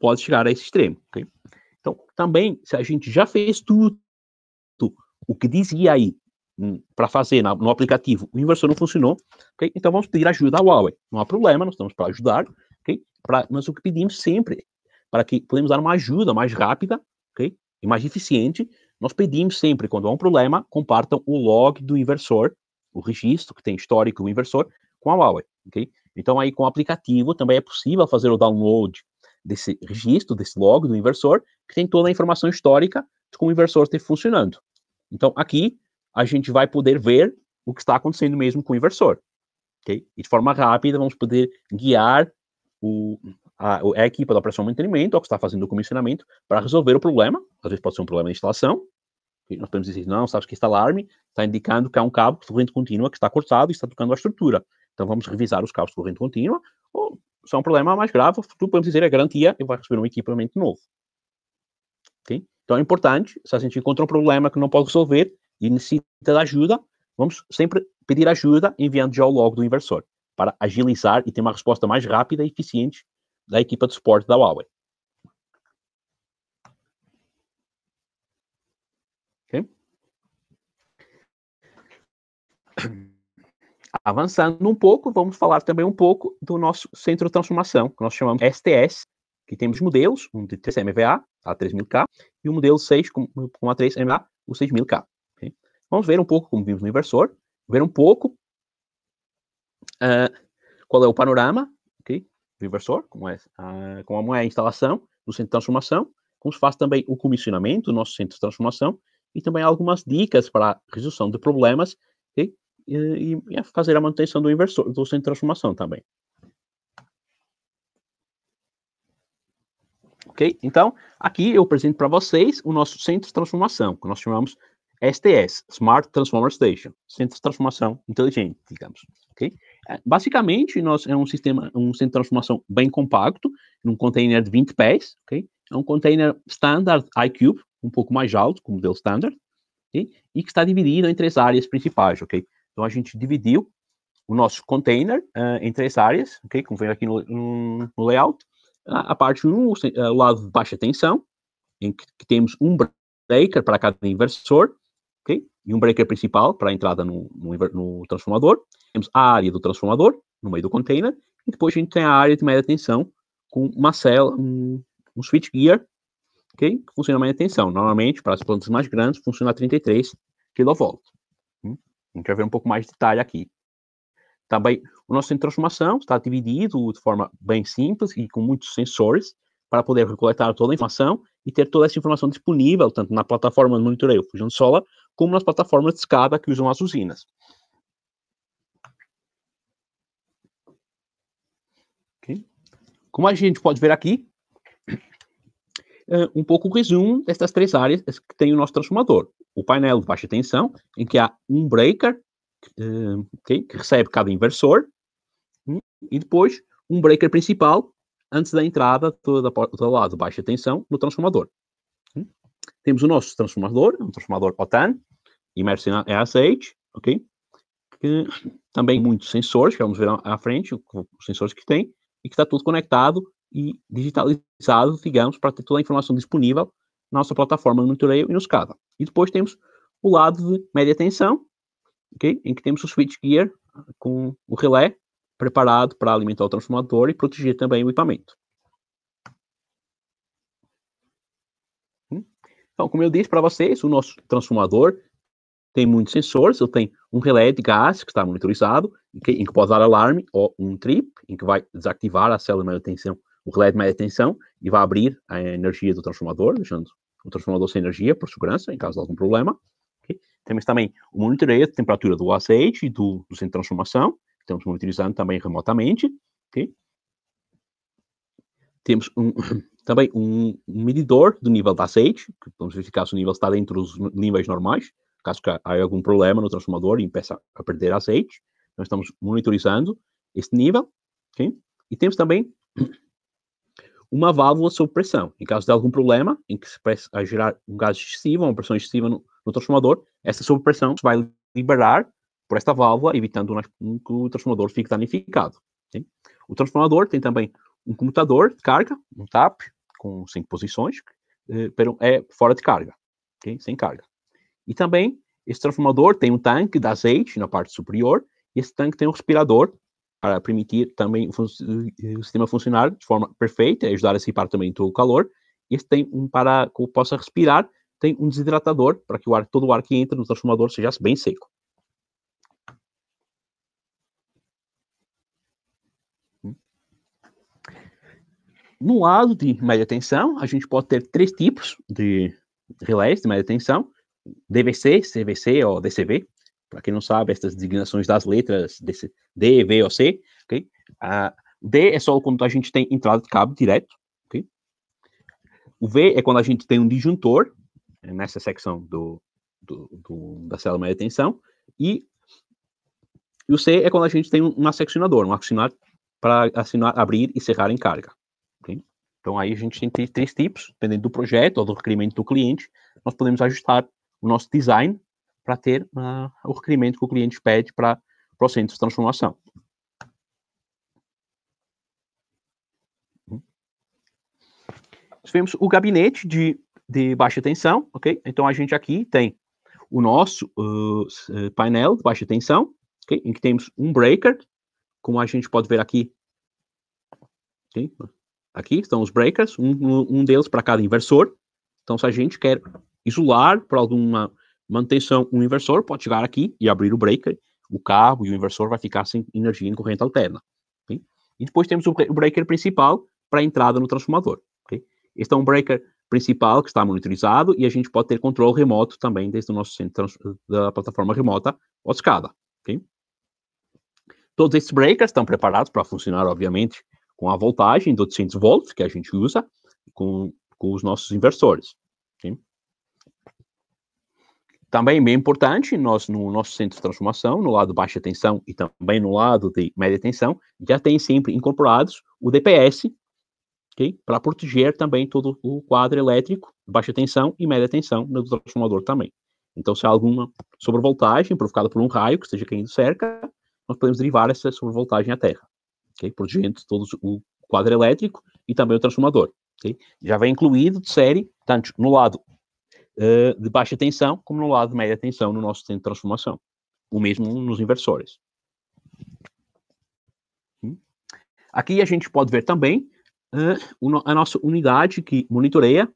Pode chegar a esse extremo, Então, também, se a gente já fez tudo o que dizia aí hum, para fazer no aplicativo, o inversor não funcionou, Então vamos pedir ajuda à Huawei. Não há problema, nós estamos para ajudar, Ok, Pra, nós o que pedimos sempre, para que podemos dar uma ajuda mais rápida ok, e mais eficiente, nós pedimos sempre, quando há um problema, compartam o log do inversor, o registro que tem histórico do inversor, com a Huawei. ok? Então, aí com o aplicativo também é possível fazer o download desse registro, desse log do inversor, que tem toda a informação histórica de como o inversor está funcionando. Então, aqui, a gente vai poder ver o que está acontecendo mesmo com o inversor. ok? E de forma rápida, vamos poder guiar o, a, é a equipe da operação de mantenimento, é ou que está fazendo o comissionamento, para resolver o problema. Às vezes pode ser um problema de instalação. Nós podemos dizer, não, sabes que está alarme está indicando que há um cabo de corrente contínua que está cortado e está tocando a estrutura. Então vamos revisar os cabos de corrente contínua. Ou se é um problema mais grave, tu podemos dizer, é garantia e vai receber um equipamento novo. Okay? Então é importante, se a gente encontra um problema que não pode resolver e necessita de ajuda, vamos sempre pedir ajuda enviando já o logo do inversor para agilizar e ter uma resposta mais rápida e eficiente da equipa de suporte da Huawei. Okay. Avançando um pouco, vamos falar também um pouco do nosso centro de transformação, que nós chamamos STS, que temos modelos, um de 3MVA, A3000K, tá? e o um modelo 6 com, com A3MA, o 6000K. Okay. ver um pouco, como vimos no inversor, ver um pouco uh, qual é o panorama aqui, do inversor, como é, uh, ah, como é a instalação do centro de transformação, como se faz também o comissionamento do nosso centro de transformação e também algumas dicas para a resolução de problemas okay? e, e, e, fazer a manutenção do inversor, do centro de transformação também. Ok? Então, aqui eu apresento para vocês o nosso centro de transformação, que nós chamamos STS, Smart Transformer Station, centro de transformação inteligente, digamos. Okay? É, basicamente, nós é um sistema, um centro de transformação bem compacto, num container de 20 pés, Ok? é um container standard iCube, um pouco mais alto, como modelo standard, okay? e que está dividido em três áreas principais. Ok? Então, a gente dividiu o nosso container uh, em três áreas, Ok? como vem aqui no, no layout. A, parte 1, um, o, eh, o lado de baixa tensão, em que, que temos um breaker para cada inversor, e um breaker principal para a entrada no, no, no, transformador. Temos a área do transformador no meio do container e depois a gente tem a área de média tensão com uma célula, um, um switch gear, okay? que funciona a média tensão. Normalmente, para as plantas mais grandes, funciona a 33 kV. Hum? A gente vai ver um pouco mais de detalhe aqui. Também, o nosso centro de transformação está dividido de forma bem simples e com muitos sensores para poder recoletar toda a informação e ter toda essa informação disponível, tanto na plataforma de monitoreio Fusion Solar, como nas plataformas de escada que usam as usinas. Okay. Como a gente pode ver aqui, eh, um pouco o resumo dessas três áreas que tem o nosso transformador. O painel de baixa tensão, em que há um breaker, eh, okay, que recebe cada inversor, hum, e depois um breaker principal antes da entrada do lado de baixa tensão no transformador. Temos o nosso transformador, um transformador OTAN, imerso em ACH, ok? Que, também muitos sensores, que vamos ver à frente, os sensores que tem, e que está tudo conectado e digitalizado, digamos, para ter toda a informação disponível na nossa plataforma de monitoreio e nos CADA. E depois temos o lado de média tensão, em que temos o switch gear com o relé preparado para alimentar o transformador e proteger também o equipamento. Então, como eu disse para vocês, o nosso transformador tem muitos sensores, Eu tem um relé de gás que está monitorizado, em que, em que pode dar alarme ou um trip, em que vai desativar a célula de média tensão, o relé de média tensão, e vai abrir a energia do transformador, deixando o transformador sem energia, por segurança, em caso de algum problema. Okay? Temos também o monitoreio de temperatura do azeite e do, do centro de transformação, estamos monitorizando também remotamente. Okay? Temos um, também um medidor do nível da aceite, que vamos verificar se o nível está dentro dos níveis normais, caso haja algum problema no transformador e impeça a perder aceite. Nós estamos monitorizando este nível. Okay? E temos também uma válvula sob pressão. Em caso de algum problema, em que se pressa a gerar um gás excessivo, uma pressão excessiva no, no transformador, essa sobrepressão se vai liberar por esta válvula, evitando que o transformador fique danificado. Okay? O transformador tem também um computador de carga, um TAP, com cinco posições, eh, é fora de carga, okay? sem carga. E também, esse transformador tem um tanque de azeite na parte superior, e esse tanque tem um respirador para permitir também o, eh, sistema funcionar de forma perfeita, ajudar a dissipar também todo o calor. E esse tem um para que eu possa respirar, tem um desidratador para que o ar, todo o ar que entra no transformador seja bem seco. No lado de média tensão, a gente pode ter três tipos de relés de média tensão: DVC, CVC ou DCV. Para quem não sabe, essas designações das letras DC, D, V ou C, ok? A D é só quando a gente tem entrada de cabo direto, O V é quando a gente tem um disjuntor é, nessa secção do, do, do da célula média tensão e e o C é quando a gente tem um, um acionador, um acionador para abrir e cerrar em carga. Então aí a gente tem três tipos, dependendo do projeto ou do requerimento do cliente, nós podemos ajustar o nosso design para ter uh, o requerimento que o cliente pede para processo de transformação. Uhum. temos o gabinete de, de baixa tensão, ok? Então a gente aqui tem o nosso uh, painel de baixa tensão, okay? em que temos um breaker, como a gente pode ver aqui. Okay? Aqui estão os breakers, um, um deles para cada inversor. Então, se a gente quer isolar por alguma manutenção um inversor, pode chegar aqui e abrir o breaker, o cabo e o inversor vai ficar sem energia em corrente alterna. Okay? E depois temos o breaker principal para a entrada no transformador. Okay? Este é um breaker principal que está monitorizado e a gente pode ter controle remoto também desde o nosso centro da plataforma remota OSCADA. escada. Okay? Todos estes breakers estão preparados para funcionar, obviamente, com a voltagem de 800 volts que a gente usa com, com os nossos inversores. Sim? Também é bem importante, nós no nosso centro de transformação, no lado baixa tensão e também no lado de média tensão, já tem sempre incorporados o DPS, okay? para proteger também todo o quadro elétrico, baixa tensão e média tensão no transformador também. Então, se há alguma sobrevoltagem provocada por um raio que esteja caindo cerca, nós podemos derivar essa sobrevoltagem à Terra okay? por diante todo o quadro elétrico e também o transformador. Okay? Já vem incluído de série, tanto no lado uh, de baixa tensão como no lado de média tensão no nosso centro de transformação. O mesmo nos inversores. Hum? Aqui a gente pode ver também uh, a nossa unidade que monitoreia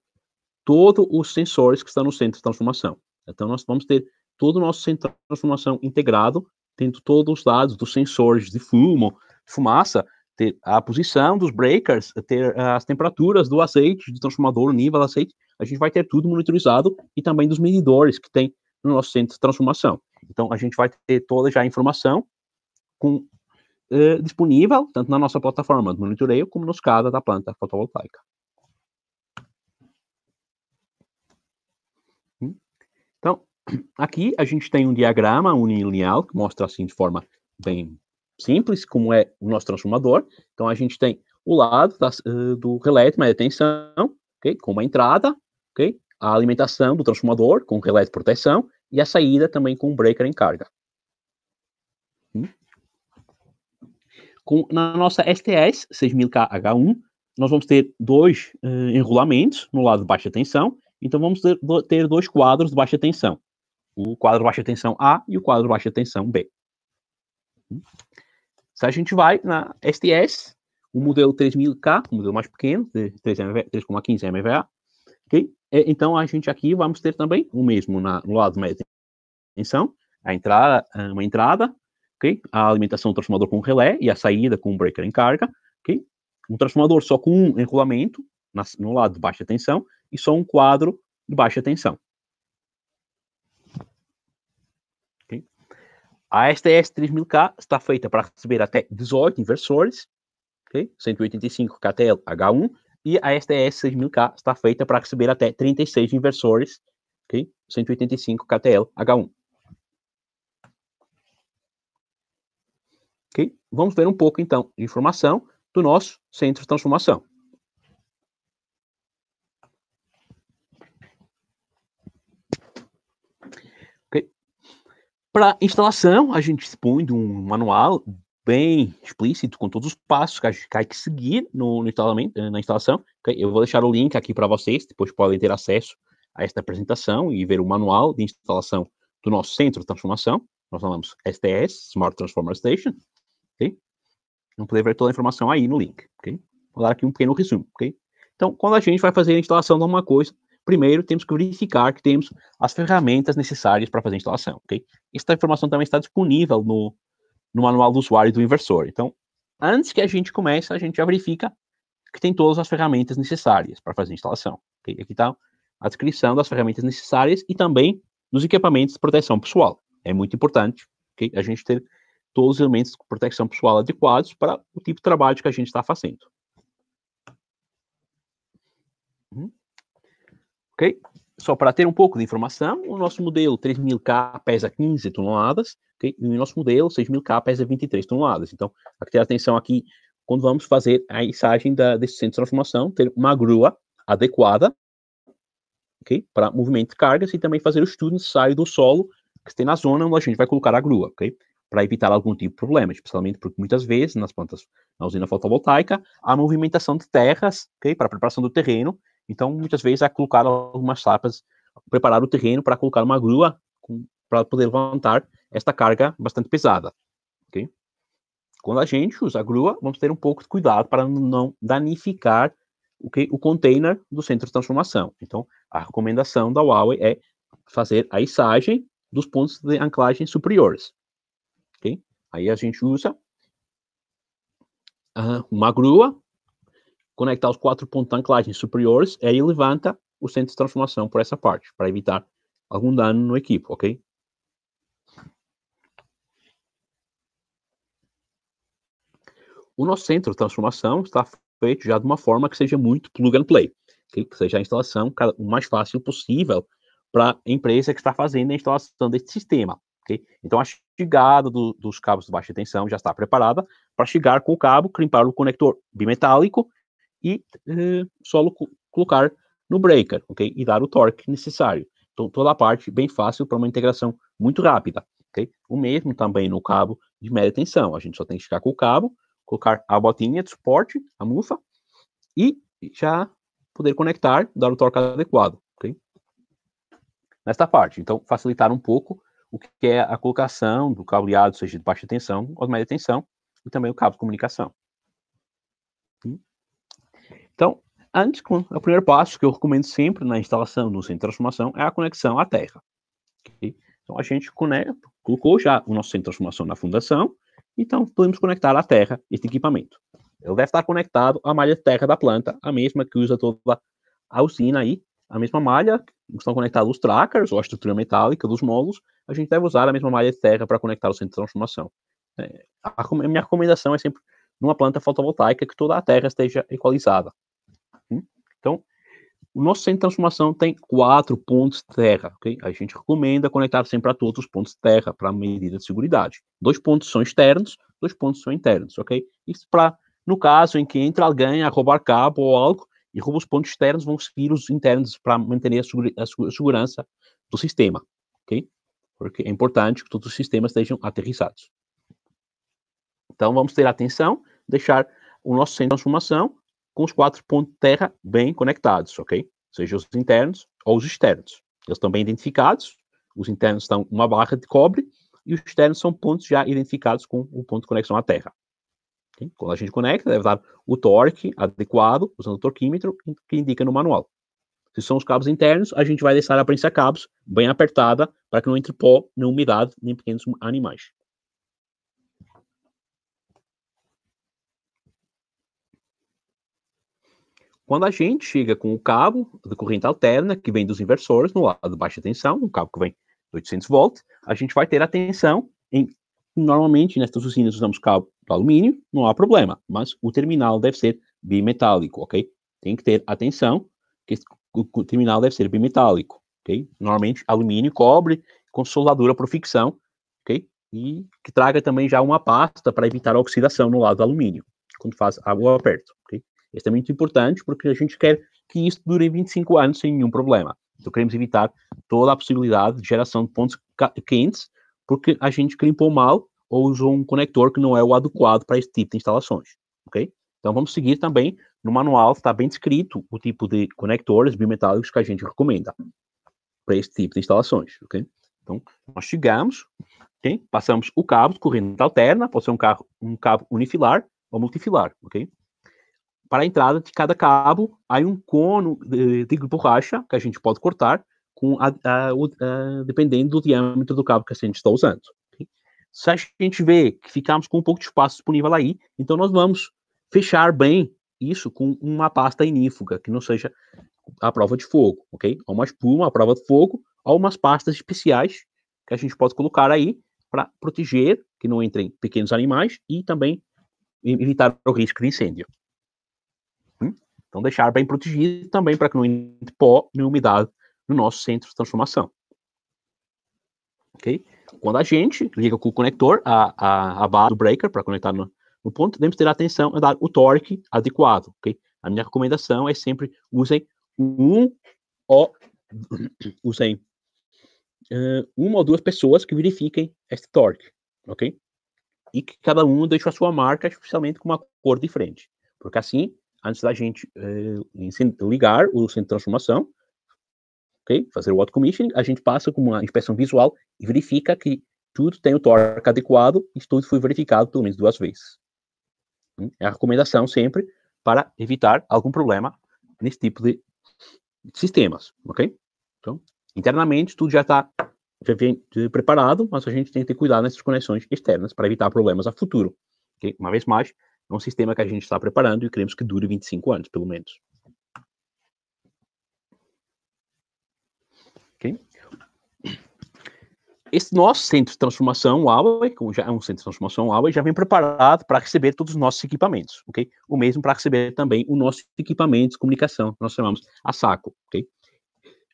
todos os sensores que estão no centro de transformação. Então, nós vamos ter todo o nosso centro de transformação integrado, tendo todos os dados dos sensores de fumo, fumaça, ter a posição dos breakers, ter as temperaturas do azeite, do transformador, o nível do azeite, a gente vai ter tudo monitorizado e também dos medidores que tem no nosso centro de transformação. Então, a gente vai ter toda já a informação com, eh, disponível, tanto na nossa plataforma de monitoreio, como nos CADA da planta fotovoltaica. Hum? Então, aqui a gente tem um diagrama unilinear, que mostra assim de forma bem simples, como é o nosso transformador. Então, a gente tem o lado da, eh, do relé de média tensão, okay? com uma entrada, okay? a alimentação do transformador com relé de proteção e a saída também com um breaker em carga. Hum? Com, na nossa STS 6000KH1, nós vamos ter dois uh, enrolamentos no lado de baixa tensão, então vamos ter, do, ter dois quadros de baixa tensão. O quadro de baixa tensão A e o quadro de baixa tensão B. Hum? Se a gente vai na STS, o modelo 3000K, o modelo mais pequeno, de 3,15 MVA, ok? É, então a gente aqui vamos ter também o mesmo na, no lado médio tensão, a entrada, ah, uma entrada, ok? a alimentação do transformador com relé e a saída com um breaker em carga, ok? um transformador só com um enrolamento no lado de baixa tensão e só um quadro de baixa tensão. A STS 3000K está feita para receber até 18 inversores, okay? 185 KTL H1, e a STS 6000K está feita para receber até 36 inversores, okay? 185 KTL H1. Okay? Vamos ver um pouco, então, de informação do nosso centro de transformação. Para instalação, a gente dispõe de um manual bem explícito com todos os passos que, a gente há que seguir no, no instalamento, eh, na instalação. Eu vou deixar o link aqui para vocês, depois podem ter acesso a esta apresentação e ver o manual de instalação do nosso centro de transformação. Nós falamos STS, Smart Transformer Station. Okay? Vão poder ver toda a informação aí no link. Okay? Vou dar aqui um pequeno resumo. Okay? Então, quando a gente vai fazer a instalação de alguma coisa, primeiro temos que verificar que temos as ferramentas necessárias para fazer a instalação, ok? Esta informação também está disponível no, no manual do usuário do inversor. Então, antes que a gente comece, a gente já verifica que tem todas as ferramentas necessárias para fazer a instalação. Aqui está a descrição das ferramentas necessárias e também dos equipamentos de proteção pessoal. É muito importante a gente ter todos os elementos de proteção pessoal adequados para o tipo de trabalho que a gente está fazendo. ok? Só para ter um pouco de informação, o nosso modelo 3000K pesa 15 toneladas, e o nosso modelo 6000K pesa 23 toneladas. Então, há que ter atenção aqui quando vamos fazer a ensagem da, desse centro de transformação, ter uma grua adequada, ok? Para movimento de cargas e também fazer o estudo necessário do solo que tem na zona onde a gente vai colocar a grua, ok? Para evitar algum tipo de problema, especialmente porque muitas vezes nas plantas, na usina fotovoltaica, a movimentação de terras, ok? Para a preparação do terreno então, muitas vezes é colocar algumas chapas, preparar o terreno para colocar uma grua para poder levantar esta carga bastante pesada. Okay? Quando a gente usa a grua, vamos ter um pouco de cuidado para não danificar okay, o container do centro de transformação. Então, a recomendação da Huawei é fazer a içagem dos pontos de anclagem superiores. Okay? Aí a gente usa ah, uma grua conectar os quatro pontos de anclagem superiores, aí levanta o centro de transformação por essa parte, para evitar algum dano no equipo, ok? O nosso centro de transformação está feito já de uma forma que seja muito plug and play, que seja a instalação o mais fácil possível para a empresa que está fazendo a instalação desse sistema. Okay? Então, a chegada do, dos cabos de baixa tensão já está preparada para chegar com o cabo, crimpar o conector bimetálico e uh, só colocar no breaker, ok? E dar o torque necessário. Então, toda a parte bem fácil para uma integração muito rápida, ok? O mesmo também no cabo de média tensão. A gente só tem que ficar com o cabo, colocar a botinha de suporte, a mufa, e já poder conectar, dar o torque adequado, ok? Nesta parte. Então, facilitar um pouco o que é a colocação do cableado, seja de baixa tensão ou de média tensão, e também o cabo de comunicação. Então, antes, o primeiro passo que eu recomendo sempre na instalação do centro de transformação é a conexão à Terra. Okay? Então, a gente conecta, colocou já o nosso centro de transformação na fundação, então podemos conectar à Terra este equipamento. Ele deve estar conectado à malha de terra da planta, a mesma que usa toda a usina aí, a mesma malha, estão conectados os trackers, ou a estrutura metálica dos módulos, a gente deve usar a mesma malha de terra para conectar o centro de transformação. É, a, a minha recomendação é sempre numa planta fotovoltaica que toda a terra esteja equalizada. Então, o nosso centro de transformação tem quatro pontos terra, ok? A gente recomenda conectar sempre a todos os pontos terra para medida de segurança. Dois pontos são externos, dois pontos são internos, ok? Isso para, no caso em que entra alguém a roubar cabo ou algo, e rouba os pontos externos, vão seguir os internos para manter a, segura, a, segurança do sistema, ok? Porque é importante que todos os sistemas estejam aterrissados. Então, vamos ter atenção, deixar o nosso centro de transformação com os quatro pontos de terra bem conectados, ok? Seja os internos ou os externos. Eles estão bem identificados, os internos estão uma barra de cobre e os externos são pontos já identificados com o ponto de conexão à terra. Okay? Quando a gente conecta, deve dar o torque adequado, usando o torquímetro, que indica no manual. Se são os cabos internos, a gente vai deixar a prensa cabos bem apertada para que não entre pó, nem umidade, nem pequenos animais. Quando a gente chega com o cabo de corrente alterna, que vem dos inversores, no lado de baixa tensão, um cabo que vem de 800 volts, a gente vai ter a tensão em normalmente nestas usinas usamos cabo de alumínio, não há problema, mas o terminal deve ser bimetálico, ok? Tem que ter atenção que o terminal deve ser bimetálico, ok? Normalmente alumínio, cobre, com soldadura por ficção, ok? E que traga também já uma pasta para evitar a oxidação no lado do alumínio, quando faz água aperto. Este é muito importante porque a gente quer que isso dure 25 anos sem nenhum problema. Então, queremos evitar toda a possibilidade de geração de pontos quentes porque a gente crimpou mal ou usou um conector que não é o adequado para esse tipo de instalações, ok? Então, vamos seguir também no manual, está bem descrito o tipo de conectores biometálicos que a gente recomenda para esse tipo de instalações, ok? Então, nós chegamos, passamos o cabo de corrente alterna, pode ser um, carro, um cabo unifilar ou multifilar, ok? para a entrada de cada cabo, aí um cono de, de borracha que a gente pode cortar, com a, a, a, dependendo do diâmetro do cabo que a gente está usando. Se a gente vê que ficamos com um pouco de espaço disponível aí, então nós vamos fechar bem isso com uma pasta inífuga, que não seja a prova de fogo, ok? Ou uma espuma, a prova de fogo, ou umas pastas especiais que a gente pode colocar aí para proteger que não entrem pequenos animais e também evitar o risco de incêndio. Então, deixar bem protegido também para que não entre pó nem umidade no nosso centro de transformação. Ok? Quando a gente liga com o conector a, a, a barra do breaker para conectar no, no, ponto, devemos ter atenção a dar o torque adequado. Ok? A minha recomendação é sempre usem um ou usem uh, uma ou duas pessoas que verifiquem este torque, ok? E que cada um deixe a sua marca, especialmente com uma cor diferente, porque assim antes da gente eh, ligar o centro de transformação, okay? fazer o auto-commissioning, a gente passa com uma inspeção visual e verifica que tudo tem o torque adequado e tudo foi verificado pelo menos duas vezes. Hum? É a recomendação sempre para evitar algum problema nesse tipo de sistemas, ok? Então, internamente, tudo já está já vem eh, preparado, mas a gente tem que ter cuidado nessas conexões externas para evitar problemas a futuro. Okay? Uma vez mais, é um sistema que a gente está preparando e queremos que dure 25 anos, pelo menos. Ok? Esse nosso centro de transformação Huawei, já é um centro de transformação Huawei, já vem preparado para receber todos os nossos equipamentos, ok? O mesmo para receber também o nosso equipamento de comunicação, nós chamamos a saco, ok?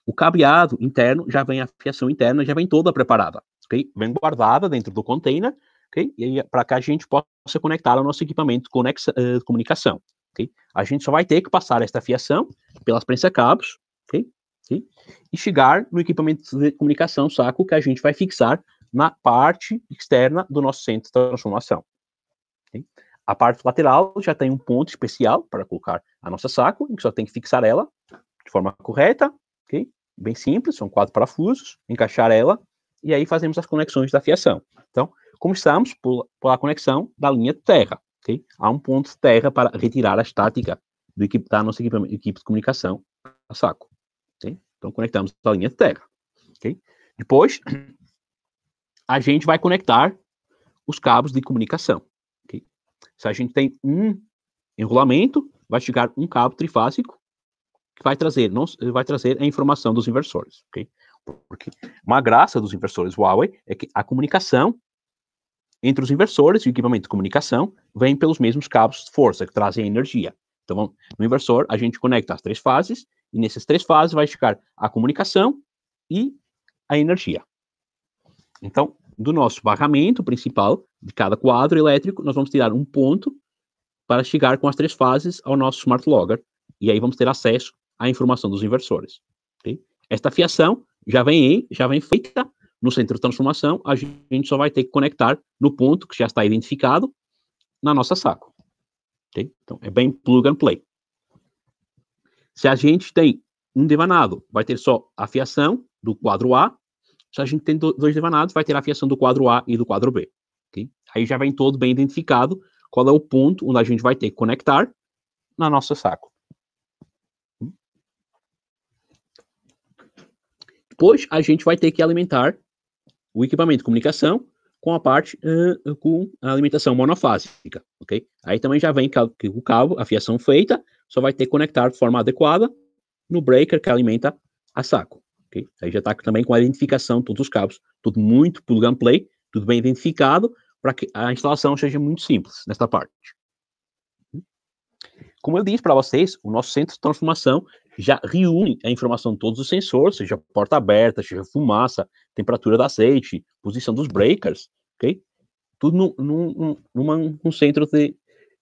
O cabeado interno já vem a fiação interna, já vem toda preparada, ok? Vem guardada dentro do container ok? E para que a gente possa conectar ao nosso equipamento de uh, eh, comunicação, ok? A gente só vai ter que passar esta fiação pelas prensa-cabos, ok? E chegar no equipamento de comunicação saco que a gente vai fixar na parte externa do nosso centro de transformação. Okay? A parte lateral já tem um ponto especial para colocar a nossa saco, que só tem que fixar ela de forma correta, ok? Bem simples, são quatro parafusos, encaixar ela e aí fazemos as conexões da fiação. Então, Começamos pela conexão da linha terra. Okay? Há um ponto terra para retirar a estática do equipe, da nossa equipe, equipe de comunicação a saco. Okay? Então, conectamos a linha terra. Okay? Depois, a gente vai conectar os cabos de comunicação. Okay? Se a gente tem um enrolamento, vai chegar um cabo trifásico que vai trazer, não, vai trazer a informação dos inversores. Okay? Porque uma graça dos inversores Huawei é que a comunicação entre os inversores e o equipamento de comunicação vêm pelos mesmos cabos de força que trazem a energia. Então, no inversor, a gente conecta as três fases, e nessas três fases vai ficar a comunicação e a energia. Então, do nosso barramento principal de cada quadro elétrico, nós vamos tirar um ponto para chegar com as três fases ao nosso smart logger, e aí vamos ter acesso à informação dos inversores. Okay? Esta fiação já vem, já vem feita no centro de transformação, a gente só vai ter que conectar no ponto que já está identificado na nossa saco. Okay? Então, é bem plug and play. Se a gente tem um devanado, vai ter só a fiação do quadro A. Se a gente tem dois devanados, vai ter a fiação do quadro A e do quadro B. Okay? Aí já vem todo bem identificado qual é o ponto onde a gente vai ter que conectar na nossa saco. Depois a gente vai ter que alimentar o equipamento de comunicação com a parte uh, com a alimentação monofásica, ok? Aí também já vem o cabo, a fiação feita, só vai ter que conectar de forma adequada no breaker que alimenta a saco, ok? Aí já está também com a identificação de todos os cabos, tudo muito plug and play, tudo bem identificado, para que a instalação seja muito simples nesta parte. Como eu disse para vocês, o nosso centro de transformação já reúne a informação de todos os sensores, seja porta aberta, seja fumaça, temperatura do azeite, posição dos breakers, ok? Tudo num, num, numa, num centro de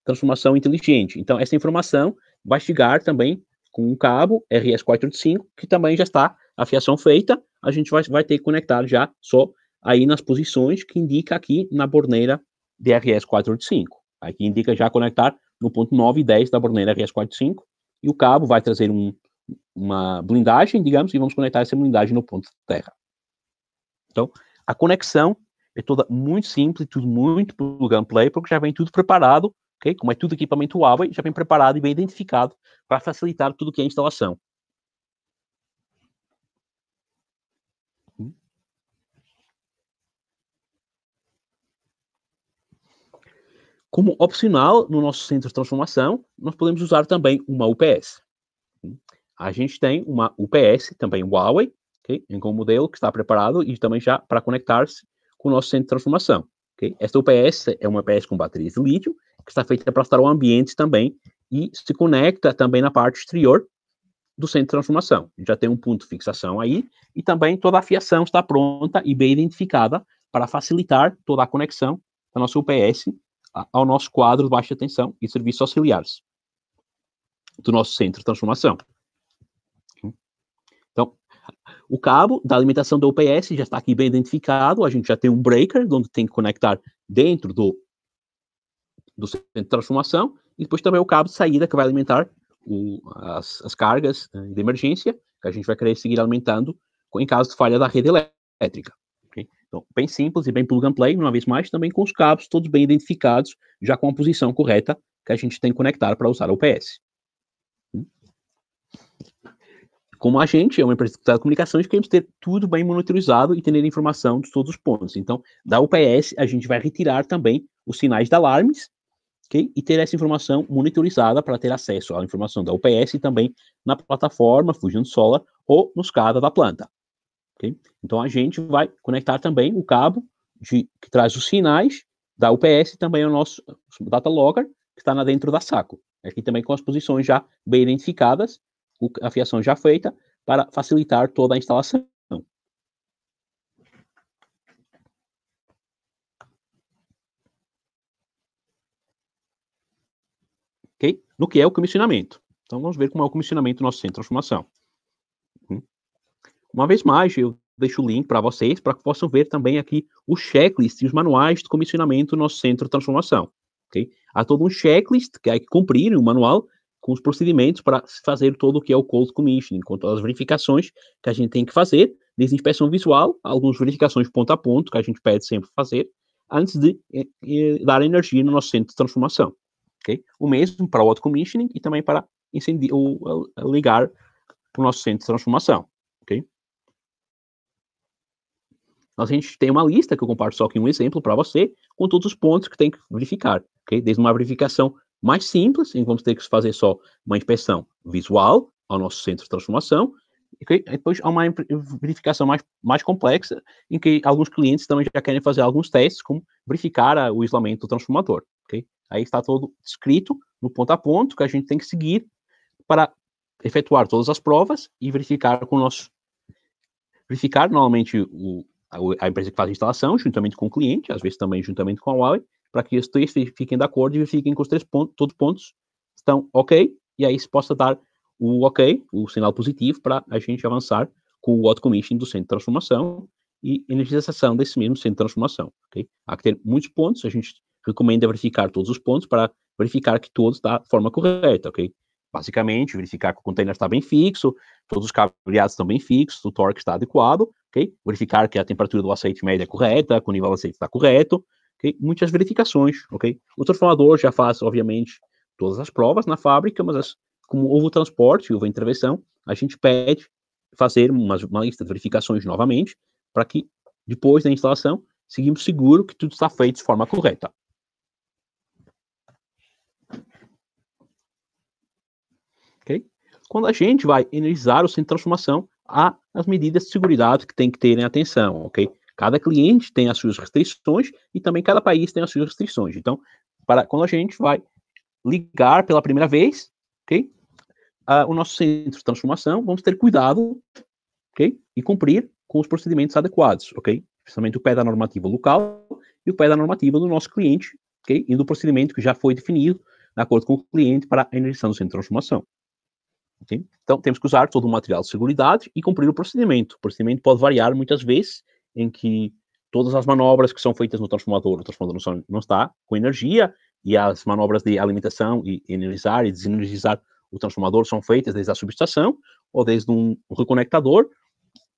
transformação inteligente. Então, essa informação vai chegar também com um cabo RS485, que também já está a fiação feita, a gente vai, vai ter conectado já só aí nas posições que indica aqui na borneira de RS485. Aqui indica já conectar no ponto 9 e 10 da borneira rs 485 e o cabo vai trazer um, uma blindagem, digamos, e vamos conectar essa blindagem no ponto terra. Então, a conexão é toda muito simples, tudo muito plug and play, porque já vem tudo preparado, ok? Como é tudo equipamento Huawei, já vem preparado e bem identificado para facilitar tudo que é a instalação. Como opcional no nosso centro de transformação, nós podemos usar também uma UPS a gente tem uma UPS, também Huawei, okay? em um modelo que está preparado e também já para conectar-se com o nosso centro de transformação. Okay? Esta UPS é uma UPS com baterias de lítio, que está feita para estar o ambiente também e se conecta também na parte exterior do centro de transformação. Já tem um ponto de fixação aí e também toda a fiação está pronta e bem identificada para facilitar toda a conexão da nossa UPS ao nosso quadro de baixa tensão e serviços auxiliares do nosso centro de transformação o cabo da alimentação do UPS já está aqui bem identificado, a gente já tem um breaker, onde tem que conectar dentro do, do centro de transformação, e depois também o cabo de saída, que vai alimentar o, as, as cargas né, de emergência, que a gente vai querer seguir alimentando em caso de falha da rede elétrica. Okay? Então, bem simples e bem plug and play, uma vez mais, também com os cabos todos bem identificados, já com a posição correta que a gente tem que conectar para usar o UPS. como a gente é uma empresa de tá comunicação, telecomunicações, queremos ter tudo bem monitorizado e ter informação de todos os pontos. Então, da UPS, a gente vai retirar também os sinais de alarmes ok? e ter essa informação monitorizada para ter acesso à informação da UPS também na plataforma Fusion Solar ou nos CADA da planta. ok? Então, a gente vai conectar também o cabo de, que traz os sinais da UPS também ao nosso data logger que está dentro da saco. Aqui também com as posições já bem identificadas a fiação já feita para facilitar toda a instalação. ok? No que é o comissionamento. Então, vamos ver como é o comissionamento do nosso centro de transformação. Hum? Uma vez mais, eu deixo o link para vocês, para que possam ver também aqui o checklist e os manuais de comissionamento do nosso centro de transformação. Okay? Há todo um checklist que há que cumprir, um manual, com os procedimentos para fazer todo o que é o Cold Commissioning, com todas as verificações que a gente tem que fazer, desde inspeção visual, algumas verificações ponto a ponto que a gente pede sempre fazer, antes de eh, eh, dar energia no nosso centro de transformação. Okay? O mesmo para o Auto Commissioning e também para ou, ligar para o nosso centro de transformação. Okay? a gente tem uma lista que eu comparto só aqui um exemplo para você, com todos os pontos que tem que verificar, ok? Desde uma verificação mais simples, em que vamos ter que fazer só uma inspeção visual ao nosso centro de transformação, e depois há uma verificação mais, mais complexa, em que alguns clientes também já querem fazer alguns testes, como verificar ah, o isolamento do transformador. Okay? Aí está todo escrito no ponto a ponto que a gente tem que seguir para efetuar todas as provas e verificar com o nosso. Verificar normalmente o, a, a empresa que faz a instalação, juntamente com o cliente, às vezes também juntamente com a Huawei, para que os três fiquem de acordo e fiquem com os três pontos, todos pontos estão ok, e aí se possa dar o ok, o sinal positivo, para a gente avançar com o auto commission do centro de transformação e energização desse mesmo centro de transformação. Okay? Há que ter muitos pontos, a gente recomenda verificar todos os pontos para verificar que todos está da forma correta, ok? Basicamente, verificar que o container está bem fixo, todos os cabreados estão bem fixos, o torque está adequado, ok? Verificar que a temperatura do aceite média é correta, que o nível de aceite está correto, okay? muitas verificações, ok? O transformador já faz, obviamente, todas as provas na fábrica, mas as, como houve o transporte, houve a intervenção, a gente pede fazer uma, uma lista de verificações novamente, para que depois da instalação, seguimos seguro que tudo está feito de forma correta. Quando a gente vai energizar o centro de transformação, há as medidas de segurança que tem que ter em atenção, ok? Cada cliente tem as suas restrições e também cada país tem as suas restrições. Então, para quando a gente vai ligar pela primeira vez, ok? Uh, o nosso centro de transformação, vamos ter cuidado, ok? E cumprir com os procedimentos adequados, ok? Principalmente o pé da normativa local e o pé da normativa do nosso cliente, ok? E do procedimento que já foi definido de acordo com o cliente para a iniciação do centro de transformação. Okay? Então, temos que usar todo o material de segurança e cumprir o procedimento. O procedimento pode variar muitas vezes em que todas as manobras que são feitas no transformador, o transformador não, está com energia, e as manobras de alimentação e energizar e desenergizar o transformador são feitas desde a subestação ou desde um reconectador.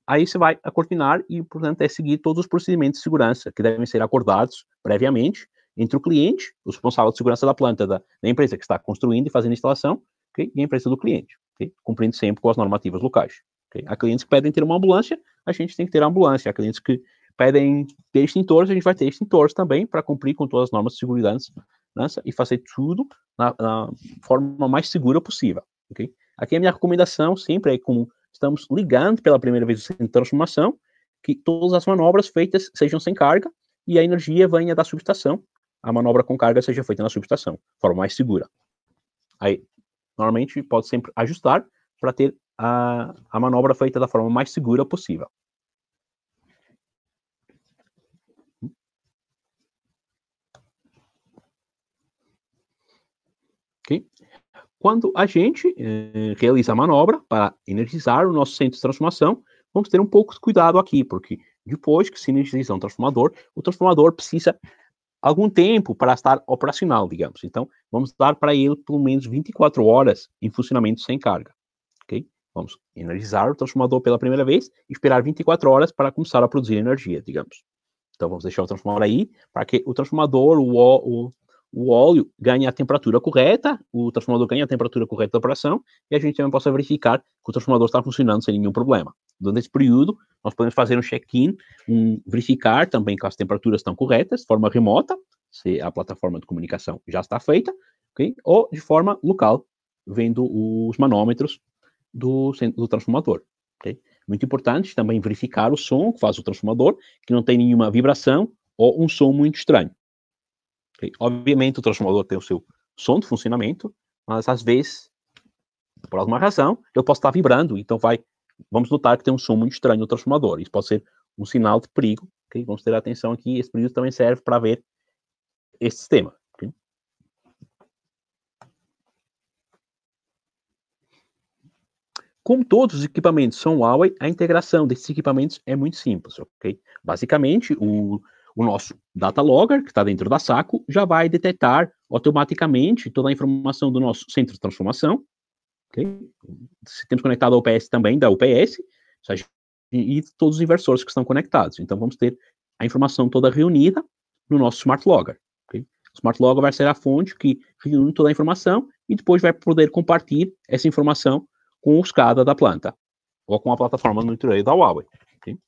Aí você vai acortinar e, portanto, é seguir todos os procedimentos de segurança que devem ser acordados previamente entre o cliente, o responsável de segurança da planta da, da empresa que está construindo e fazendo a instalação, okay? e a empresa do cliente, okay? cumprindo sempre com as normativas locais. Okay? Há clientes que pedem ter uma ambulância, a gente tem que ter ambulância. Há clientes que pedem ter extintores, a gente vai ter extintores também para cumprir com todas as normas de segurança né, e fazer tudo na, na, forma mais segura possível. Okay? Aqui a minha recomendação sempre é como estamos ligando pela primeira vez o centro de transformação, que todas as manobras feitas sejam sem carga e a energia venha da subestação, a manobra com carga seja feita na subestação, de forma mais segura. Aí, normalmente, pode sempre ajustar para ter a, a manobra feita da forma mais segura possível. Okay. Quando a gente eh, realiza a manobra para energizar o nosso centro de transformação, vamos ter um pouco de cuidado aqui, porque depois que se energiza um transformador, o transformador precisa algum tempo para estar operacional, digamos. Então, vamos dar para ele pelo menos 24 horas em funcionamento sem carga. Okay? Vamos energizar o transformador pela primeira vez e esperar 24 horas para começar a produzir energia, digamos. Então vamos deixar o transformador aí para que o transformador, o, o, o óleo, ganhe a temperatura correta, o transformador ganhe a temperatura correta da operação e a gente também possa verificar que o transformador está funcionando sem nenhum problema. Durante esse período, nós podemos fazer um check-in, um, verificar também que as temperaturas estão corretas, de forma remota, se a plataforma de comunicação já está feita, okay? ou de forma local, vendo os manômetros do, do transformador. Okay? Muito importante também verificar o som que faz o transformador, que não tem nenhuma vibração ou um som muito estranho. Okay? Obviamente, o transformador tem o seu som de funcionamento, mas às vezes, por alguma razão, eu posso estar vibrando, então vai, vamos notar que tem um som muito estranho no transformador. Isso pode ser um sinal de perigo. Okay? Vamos ter atenção aqui. Esse período também serve para ver esse sistema. Como todos os equipamentos são Huawei, a integração desses equipamentos é muito simples, ok? Basicamente, o, o nosso data logger, que está dentro da saco, já vai detectar automaticamente toda a informação do nosso centro de transformação, ok? Se temos conectado a UPS também, da UPS, e, e todos os inversores que estão conectados. Então, vamos ter a informação toda reunida no nosso smart logger, ok? O smart logger vai ser a fonte que reúne toda a informação e depois vai poder compartilhar essa informação com o SCADA da planta, ou com a plataforma Nutriway da Huawei. Okay?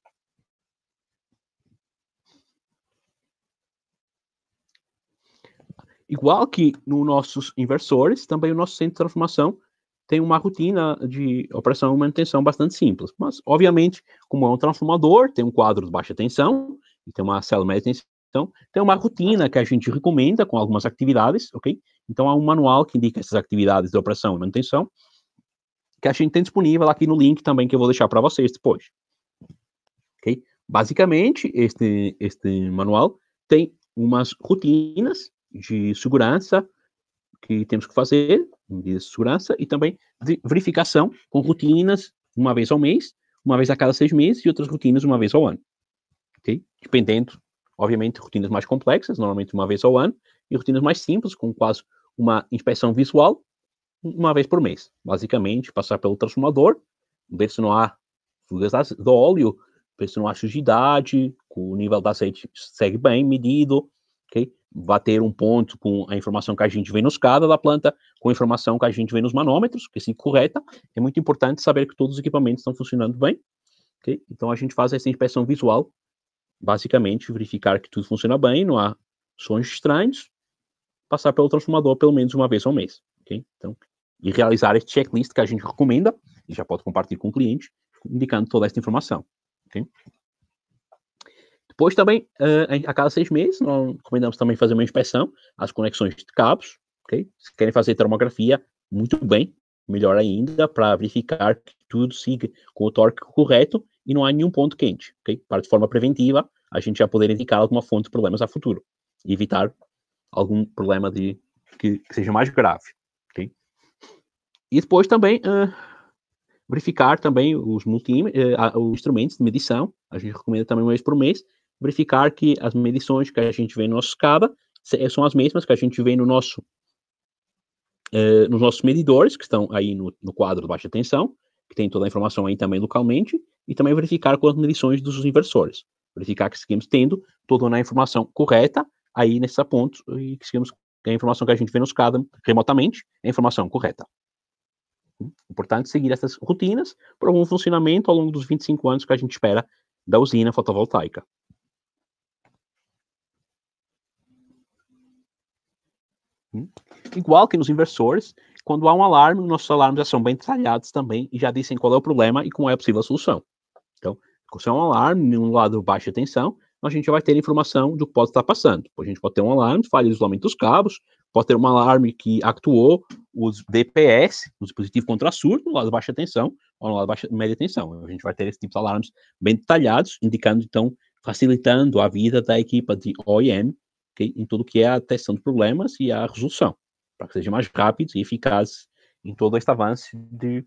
Igual que nos nossos inversores, também o nosso centro de transformação tem uma rotina de operação e manutenção bastante simples. Mas, obviamente, como é um transformador, tem um quadro de baixa tensão, e tem uma célula média de tensão, tem uma rotina que a gente recomenda com algumas atividades, ok? Então, há um manual que indica essas atividades de operação e manutenção, que a gente tem disponível aqui no link também que eu vou deixar para vocês depois. Ok? Basicamente, este, este manual tem umas rotinas de segurança que temos que fazer, de segurança e também de verificação com rotinas uma vez ao mês, uma vez a cada seis meses e outras rotinas uma vez ao ano. ok? Dependendo, obviamente, rotinas mais complexas, normalmente uma vez ao ano, e rotinas mais simples, com quase uma inspeção visual, uma vez por mês. Basicamente, passar pelo transformador, ver se não há fugas do óleo, ver se não há sujidade, o nível do aceite segue bem medido, ok? Bater um ponto com a informação que a gente vê nos cada da planta, com a informação que a gente vê nos manômetros, que se correta, é muito importante saber que todos os equipamentos estão funcionando bem, ok? Então a gente faz essa inspeção visual, basicamente verificar que tudo funciona bem, não há sons estranhos, passar pelo transformador pelo menos uma vez ao mês, ok? Então e realizar esse checklist que a gente recomenda e já pode compartilhar com o cliente, indicando toda essa informação. Okay? Depois também, uh, a cada seis meses, nós recomendamos também fazer uma inspeção às conexões de cabos. Okay? Se querem fazer termografia, muito bem, melhor ainda, para verificar que tudo siga com o torque correto e não há nenhum ponto quente. Okay? Para, de forma preventiva, a gente já poder indicar alguma fonte de problemas a futuro e evitar algum problema de, que, que seja mais grave. E depois também uh, verificar também os, multi, uh, os instrumentos de medição. A gente recomenda também uma vez por mês. Verificar que as medições que a gente vê no nosso SCADA eh, são as mesmas que a gente vê no nosso, uh, nos nossos medidores, que estão aí no, no quadro de baixa tensão, que tem toda a informação aí também localmente. E também verificar com as medições dos inversores. Verificar que seguimos tendo toda a informação correta aí nesse ponto e que seguimos a informação que a gente vê nos SCADA remotamente é a informação correta importante seguir essas rotinas para um funcionamento ao longo dos 25 anos que a gente espera da usina fotovoltaica. Igual que nos inversores, quando há um alarme, nossos alarmes já são bem detalhados também e já dizem qual é o problema e qual é a possível solução. Então, se é um alarme um lado baixa tensão, a gente já vai ter informação do que pode estar passando. A gente pode ter um alarme, falha de isolamento dos cabos, pode ter um alarme que atuou os DPS, o dispositivo contra surto, no lado de baixa tensão ou no lado de baixa, média tensão. A gente vai ter esse tipo de alarmes bem detalhados, indicando, então, facilitando a vida da equipa de OEM okay, em tudo que é a detecção de problemas e a resolução, para que seja mais rápido e eficaz em todo este avanço de,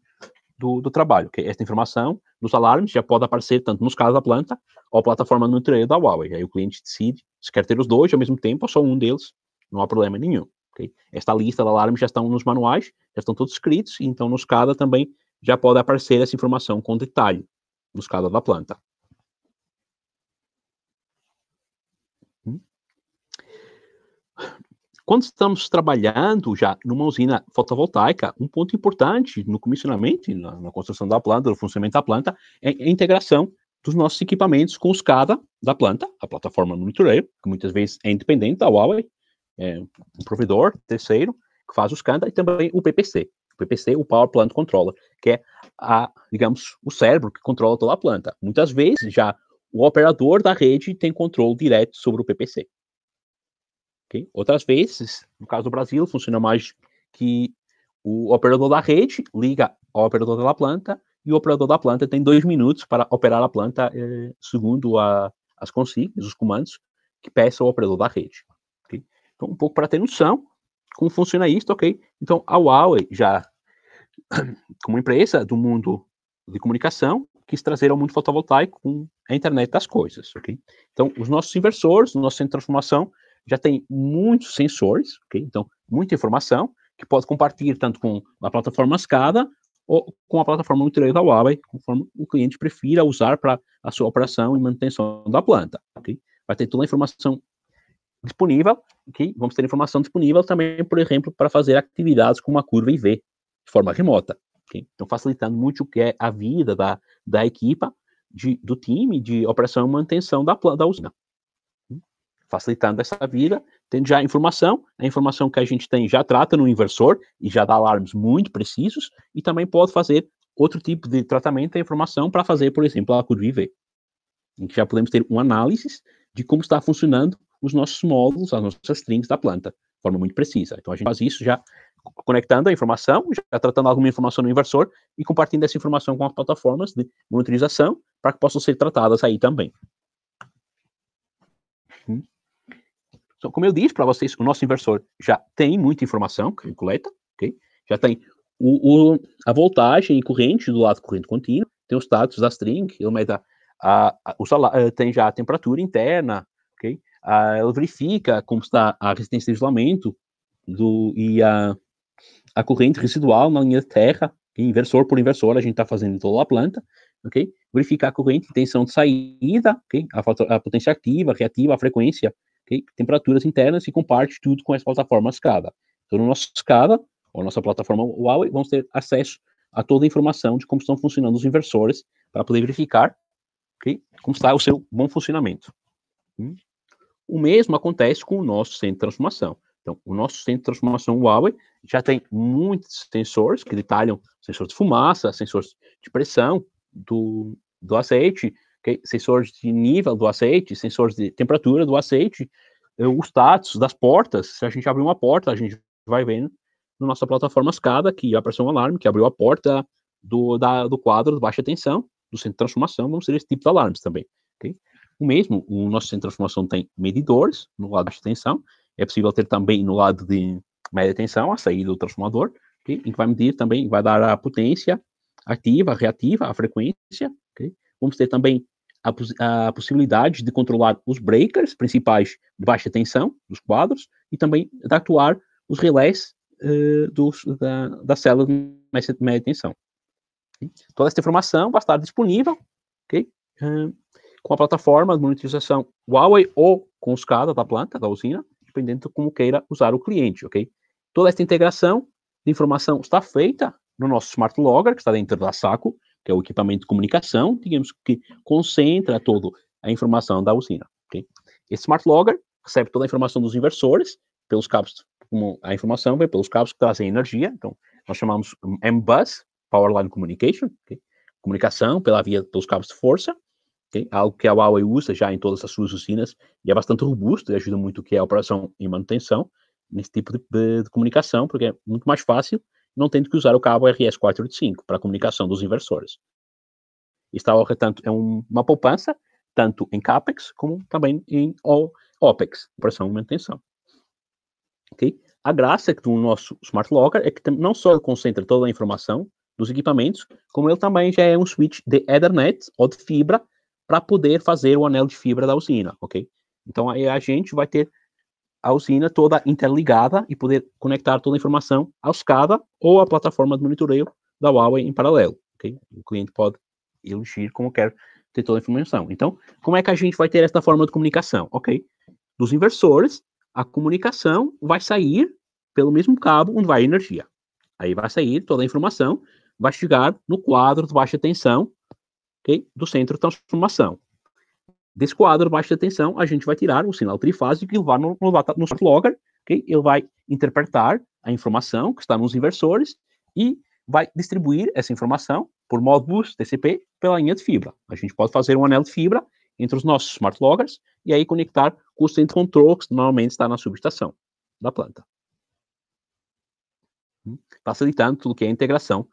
do, do, trabalho. Okay? Esta informação dos alarmes já pode aparecer tanto nos casos da planta ou plataforma no interior da Huawei. Aí o cliente decide se quer ter os dois ao mesmo tempo ou só um deles, não há problema nenhum. Okay? Esta lista de alarmes já estão nos manuais, já estão todos escritos, então no SCADA também já pode aparecer essa informação com detalhe no SCADA da planta. Hum? Quando estamos trabalhando já numa usina fotovoltaica, um ponto importante no comissionamento, na, na construção da planta, no funcionamento da planta, é a integração dos nossos equipamentos com os SCADA da planta, a plataforma monitoreio, que muitas vezes é independente da Huawei, é, um provedor terceiro que faz os CANDA e também o PPC. O PPC, o Power Plant Controller, que é, a, digamos, o cérebro que controla toda a planta. Muitas vezes já o operador da rede tem controle direto sobre o PPC. Okay? Outras vezes, no caso do Brasil, funciona mais que o operador da rede liga ao operador da planta e o operador da planta tem dois minutos para operar a planta eh, segundo a, as consignas, os comandos que peça o operador da rede. Então, um pouco para ter noção como funciona isso, ok? Então, a Huawei já, como empresa do mundo de comunicação, quis trazer ao mundo fotovoltaico com a internet das coisas, ok? Então, os nossos inversores, o nosso centro de transformação, já tem muitos sensores, ok? Então, muita informação que pode compartilhar tanto com a plataforma SCADA ou com a plataforma nutricional da Huawei, conforme o cliente prefira usar para a sua operação e manutenção da planta, ok? Vai ter toda a informação disponível, que vamos ter informação disponível também, por exemplo, para fazer atividades com uma curva IV de forma remota. Okay? Então, facilitando muito o que é a vida da, da equipa, de, do time, de operação e manutenção da, da usina. Facilitando essa vida, tendo já informação, a informação que a gente tem já trata no inversor e já dá alarmes muito precisos, e também pode fazer outro tipo de tratamento da informação para fazer, por exemplo, a curva IV, em que já podemos ter uma análise de como está funcionando os nossos módulos, as nossas strings da planta, de forma muito precisa. Então, a gente faz isso já conectando a informação, já tratando alguma informação no inversor e compartilhando essa informação com as plataformas de monitorização para que possam ser tratadas aí também. Então, como eu disse para vocês, o nosso inversor já tem muita informação que ele coleta, ok? já tem o, o, a voltagem e corrente do lado corrente contínuo, tem os status da string, ele a, a, o eh, tem já a temperatura interna, ok? ah, ela verifica como está a resistência de isolamento do, e a, a corrente residual na linha de terra, inversor por inversor, a gente está fazendo toda a planta, ok? Verificar a corrente, tensão de saída, ok? A, a potência ativa, reativa, a frequência, ok? Temperaturas internas e comparte tudo com essa plataforma SCADA. Então, no nosso SCADA, ou nossa plataforma Huawei, vamos ter acesso a toda a informação de como estão funcionando os inversores para poder verificar okay? como está o seu bom funcionamento. Hum? O mesmo acontece com o nosso centro de transformação. Então, o nosso centro de transformação Huawei já tem muitos sensores que detalham sensores de fumaça, sensores de pressão do, do azeite, okay? sensores de nível do azeite, sensores de temperatura do azeite, eh, o status das portas. Se a gente abrir uma porta, a gente vai vendo na nossa plataforma SCADA que apareceu um alarme que abriu a porta do, da, do quadro de baixa tensão, do centro de transformação, Vamos ser esse tipo de alarmes também. Okay? O mesmo, o nosso centro de formação tem medidores no lado de tensão, é possível ter também no lado de média tensão a saída do transformador, okay? em que vai medir também, vai dar a potência ativa, reativa, a frequência. Okay? Vamos ter também a, a, possibilidade de controlar os breakers principais de baixa tensão dos quadros e também de atuar os relés uh, eh, dos, da, da célula de média tensão. Okay? Toda essa informação vai estar disponível okay? uh, com a plataforma de monetização Huawei ou com os K da planta, da usina, dependendo de como queira usar o cliente, ok? Toda esta integração de informação está feita no nosso Smart Logger, que está dentro da SACO, que é o equipamento de comunicação, digamos que concentra toda a informação da usina, ok? Esse Smart Logger recebe toda a informação dos inversores, pelos cabos, como a informação vem pelos cabos que trazem energia, então nós chamamos MBUS, Power Line Communication, comunicação pela via, pelos cabos de força, okay? algo que a Huawei usa já em todas as suas usinas e é bastante robusto e ajuda muito que é a operação e manutenção nesse tipo de, de, de, comunicação, porque é muito mais fácil, não tendo que usar o cabo RS485 para a comunicação dos inversores. Está, portanto, é um, uma poupança, tanto em CAPEX como também em OPEX, operação e manutenção. Okay? A graça do nosso Smart Locker é que não só concentra toda a informação dos equipamentos, como ele também já é um switch de Ethernet ou de fibra para poder fazer o anel de fibra da usina, ok? Então aí a gente vai ter a usina toda interligada e poder conectar toda a informação aos cada ou à plataforma de monitoreio da Huawei em paralelo, ok? O cliente pode elegir como quer ter toda a informação. Então, como é que a gente vai ter esta forma de comunicação, ok? Dos inversores, a comunicação vai sair pelo mesmo cabo onde vai a energia. Aí vai sair toda a informação, vai chegar no quadro de baixa tensão okay? do centro de transformação. Desse quadro baixo de tensão, a gente vai tirar o sinal trifásico que vai no, no, no logger, ele vai interpretar a informação que está nos inversores e vai distribuir essa informação por Modbus TCP pela linha de fibra. A gente pode fazer um anel de fibra entre os nossos smart loggers e aí conectar com o centro de controle que normalmente está na subestação da planta. Facilitando tudo que é a integração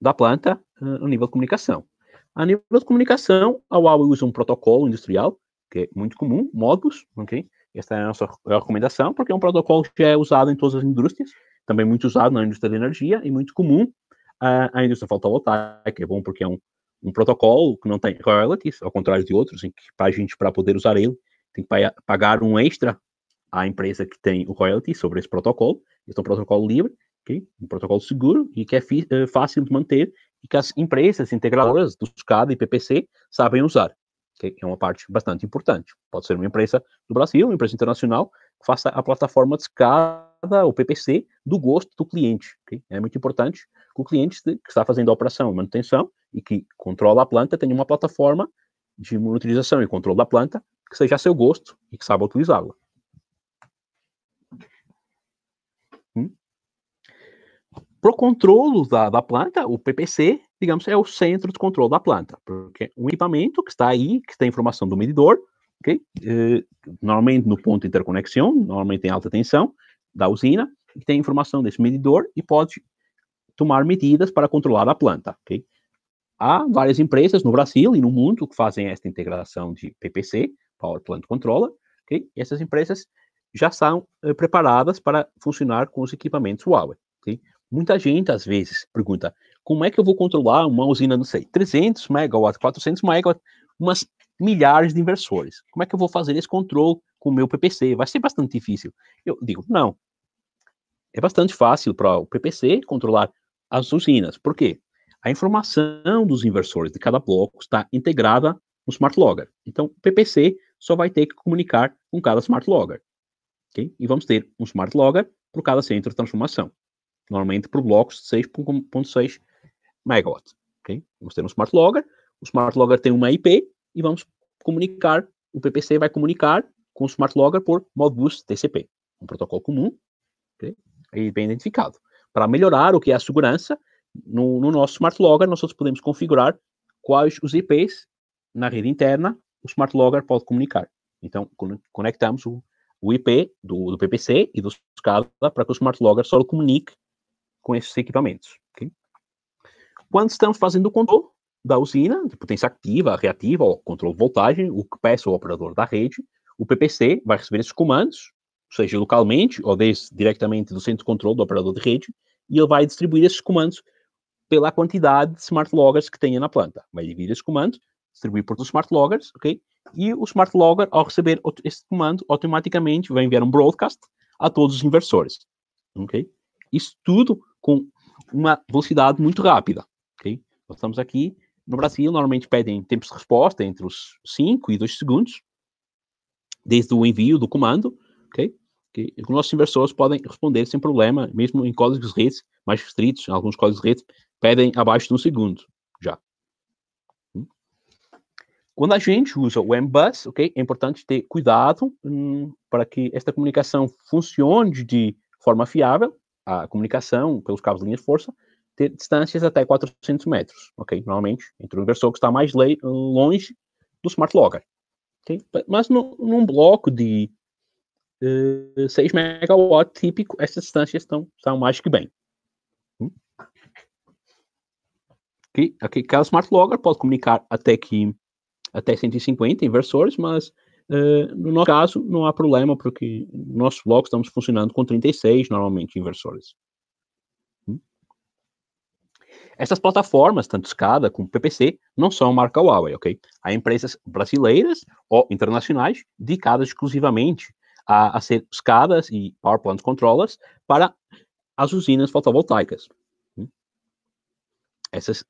da planta uh, no nível de comunicação. A nível de comunicação, a Huawei usa um protocolo industrial, que é muito comum, Modbus, ok? Esta é a nossa recomendação, porque é um protocolo que é usado em todas as indústrias, também muito usado na indústria da energia e muito comum uh, a indústria fotovoltaica. É bom porque é um, um protocolo que não tem royalties, ao contrário de outros, em que para a gente, para poder usar ele, tem que pagar um extra à empresa que tem o royalty sobre esse protocolo. Este é um protocolo livre, okay? um protocolo seguro e que é eh, fácil de manter e que as empresas integradoras do SCADA e PPC sabem usar, que é uma parte bastante importante. Pode ser uma empresa do Brasil, uma empresa internacional, que faça a plataforma de SCADA ou PPC do gosto do cliente. Okay? É muito importante que o cliente que está fazendo a operação e manutenção e que controla a planta tenha uma plataforma de monitorização e controle da planta que seja a seu gosto e que saiba utilizá-la. Pro controlo da, da planta, o PPC, digamos, é o centro de controle da planta, porque um equipamento que está aí, que tem informação do medidor, ok eh, normalmente no ponto de interconexão, normalmente em alta tensão da usina, que tem informação desse medidor e pode tomar medidas para controlar a planta, ok? Há várias empresas no Brasil e no mundo que fazem esta integração de PPC, Power Plant Controller, ok? E essas empresas já são eh, preparadas para funcionar com os equipamentos Huawei, ok? Muita gente, às vezes, pergunta, como é que eu vou controlar uma usina, não sei, 300 megawatts, 400 megawatts, umas milhares de inversores. Como é que eu vou fazer esse controle com o meu PPC? Vai ser bastante difícil. Eu digo, não. É bastante fácil para o PPC controlar as usinas. Por quê? A informação dos inversores de cada bloco está integrada no smart logger. Então, o PPC só vai ter que comunicar com cada smart logger. Okay? E vamos ter um smart logger para cada centro de transformação normalmente por blocos de 6.6 megawatts. Okay? Vamos ter um smart logger, o smart logger tem uma IP e vamos comunicar, o PPC vai comunicar com o smart logger por Modbus TCP, um protocolo comum, okay? aí bem identificado. Para melhorar o que é a segurança, no, no nosso smart logger nós podemos configurar quais os IPs na rede interna o smart logger pode comunicar. Então, conectamos o, o IP do, do, PPC e do SCADA para que o smart logger só comunique com esses equipamentos. Okay? Quando estamos fazendo o controle da usina, de potência ativa, reativa, ou controle de voltagem, o que peça o operador da rede, o PPC vai receber esses comandos, seja localmente ou desde, diretamente do centro de controle do operador de rede, e ele vai distribuir esses comandos pela quantidade de smart loggers que tenha na planta. Vai dividir esses comandos, distribuir por todos os smart loggers, ok? E o smart logger, ao receber esse comando, automaticamente vai enviar um broadcast a todos os inversores, ok? Isso tudo com uma velocidade muito rápida. Okay? Nós estamos aqui no Brasil, normalmente pedem tempos de resposta entre os 5 e 2 segundos, desde o envio do comando, ok? Que os nossos inversores podem responder sem problema, mesmo em códigos de rede mais restritos, alguns códigos de rede pedem abaixo de um segundo, já. Hum? Quando a gente usa o MBus, ok, é importante ter cuidado hum, para que esta comunicação funcione de forma fiável, a comunicação pelos cabos de linha de força ter distâncias até 400 metros, ok? Normalmente, entre o inversor que está mais longe do smart logger, okay? Mas no, num bloco de uh, eh, 6 megawatt típico, essas distâncias estão, estão mais que bem. Hum? Aqui, aqui, cada smart logger pode comunicar até que até 150 inversores, mas eh, no nosso caso, não há problema, porque no nosso bloco estamos funcionando com 36, normalmente, inversores. Hum? Essas plataformas, tanto SCADA como PPC, não são marca Huawei, ok? Há empresas brasileiras ou internacionais dedicadas exclusivamente a, a ser escadas e Power Plant Controllers para as usinas fotovoltaicas. Hum? Essas,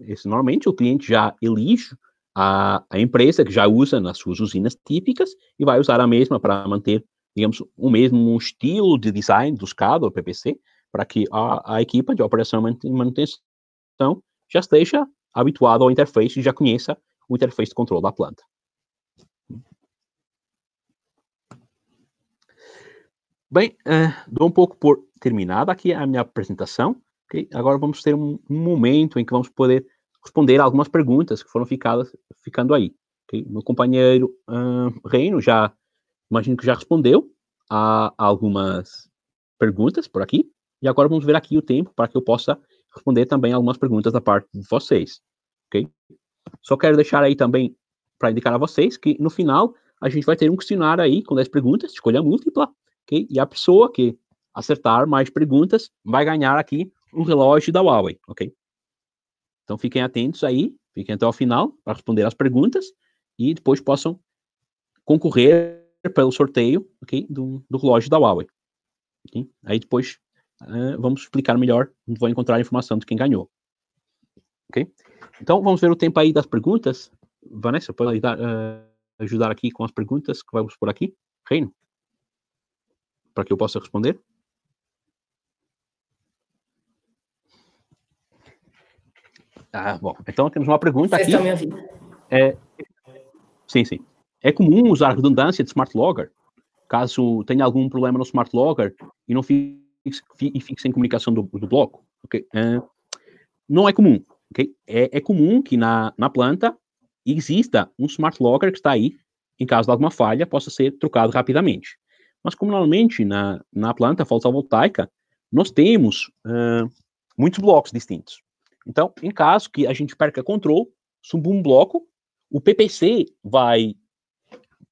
esse, normalmente o cliente já elige é a, a empresa que já usa nas suas usinas típicas e vai usar a mesma para manter, digamos, o mesmo estilo de design dos cabos PPC, para que a, a equipe de operação e manutenção já esteja habituada ao interface e já conheça o interface de controle da planta. Bem, uh, dou um pouco por terminada aqui a minha apresentação. Okay? Agora vamos ter um, um momento em que vamos poder responder algumas perguntas que foram ficadas, ficando aí. Okay? Meu companheiro uh, Reino já, imagino que já respondeu a, a algumas perguntas por aqui. E agora vamos ver aqui o tempo para que eu possa responder também algumas perguntas da parte de vocês, ok? Só quero deixar aí também para indicar a vocês que no final a gente vai ter um questionário aí com 10 perguntas, escolha múltipla, ok? E a pessoa que acertar mais perguntas vai ganhar aqui um relógio da Huawei, ok? Então fiquem atentos aí, fiquem até o final para responder as perguntas e depois possam concorrer pelo sorteio okay, do, do relógio da Huawei. Okay? Aí depois uh, vamos explicar melhor, vão encontrar a informação de quem ganhou. Okay? Então vamos ver o tempo aí das perguntas. Vanessa, pode uh, ajudar aqui com as perguntas que vamos por aqui? Reino? Para que eu possa responder? Ah, bom. Então temos uma pergunta Vocês aqui. Estão me ouvindo? É, sim, sim. É comum usar redundância de smart logger? Caso tenha algum problema no smart logger e não fique, fique sem comunicação do, do bloco. Okay? Uh, não é comum. Okay? É, é comum que na, na planta exista um smart logger que está aí, em caso de alguma falha, possa ser trocado rapidamente. Mas, como normalmente na, na planta fotovoltaica, nós temos uh, muitos blocos distintos. Então, em caso que a gente perca controle suba um bloco, o PPC vai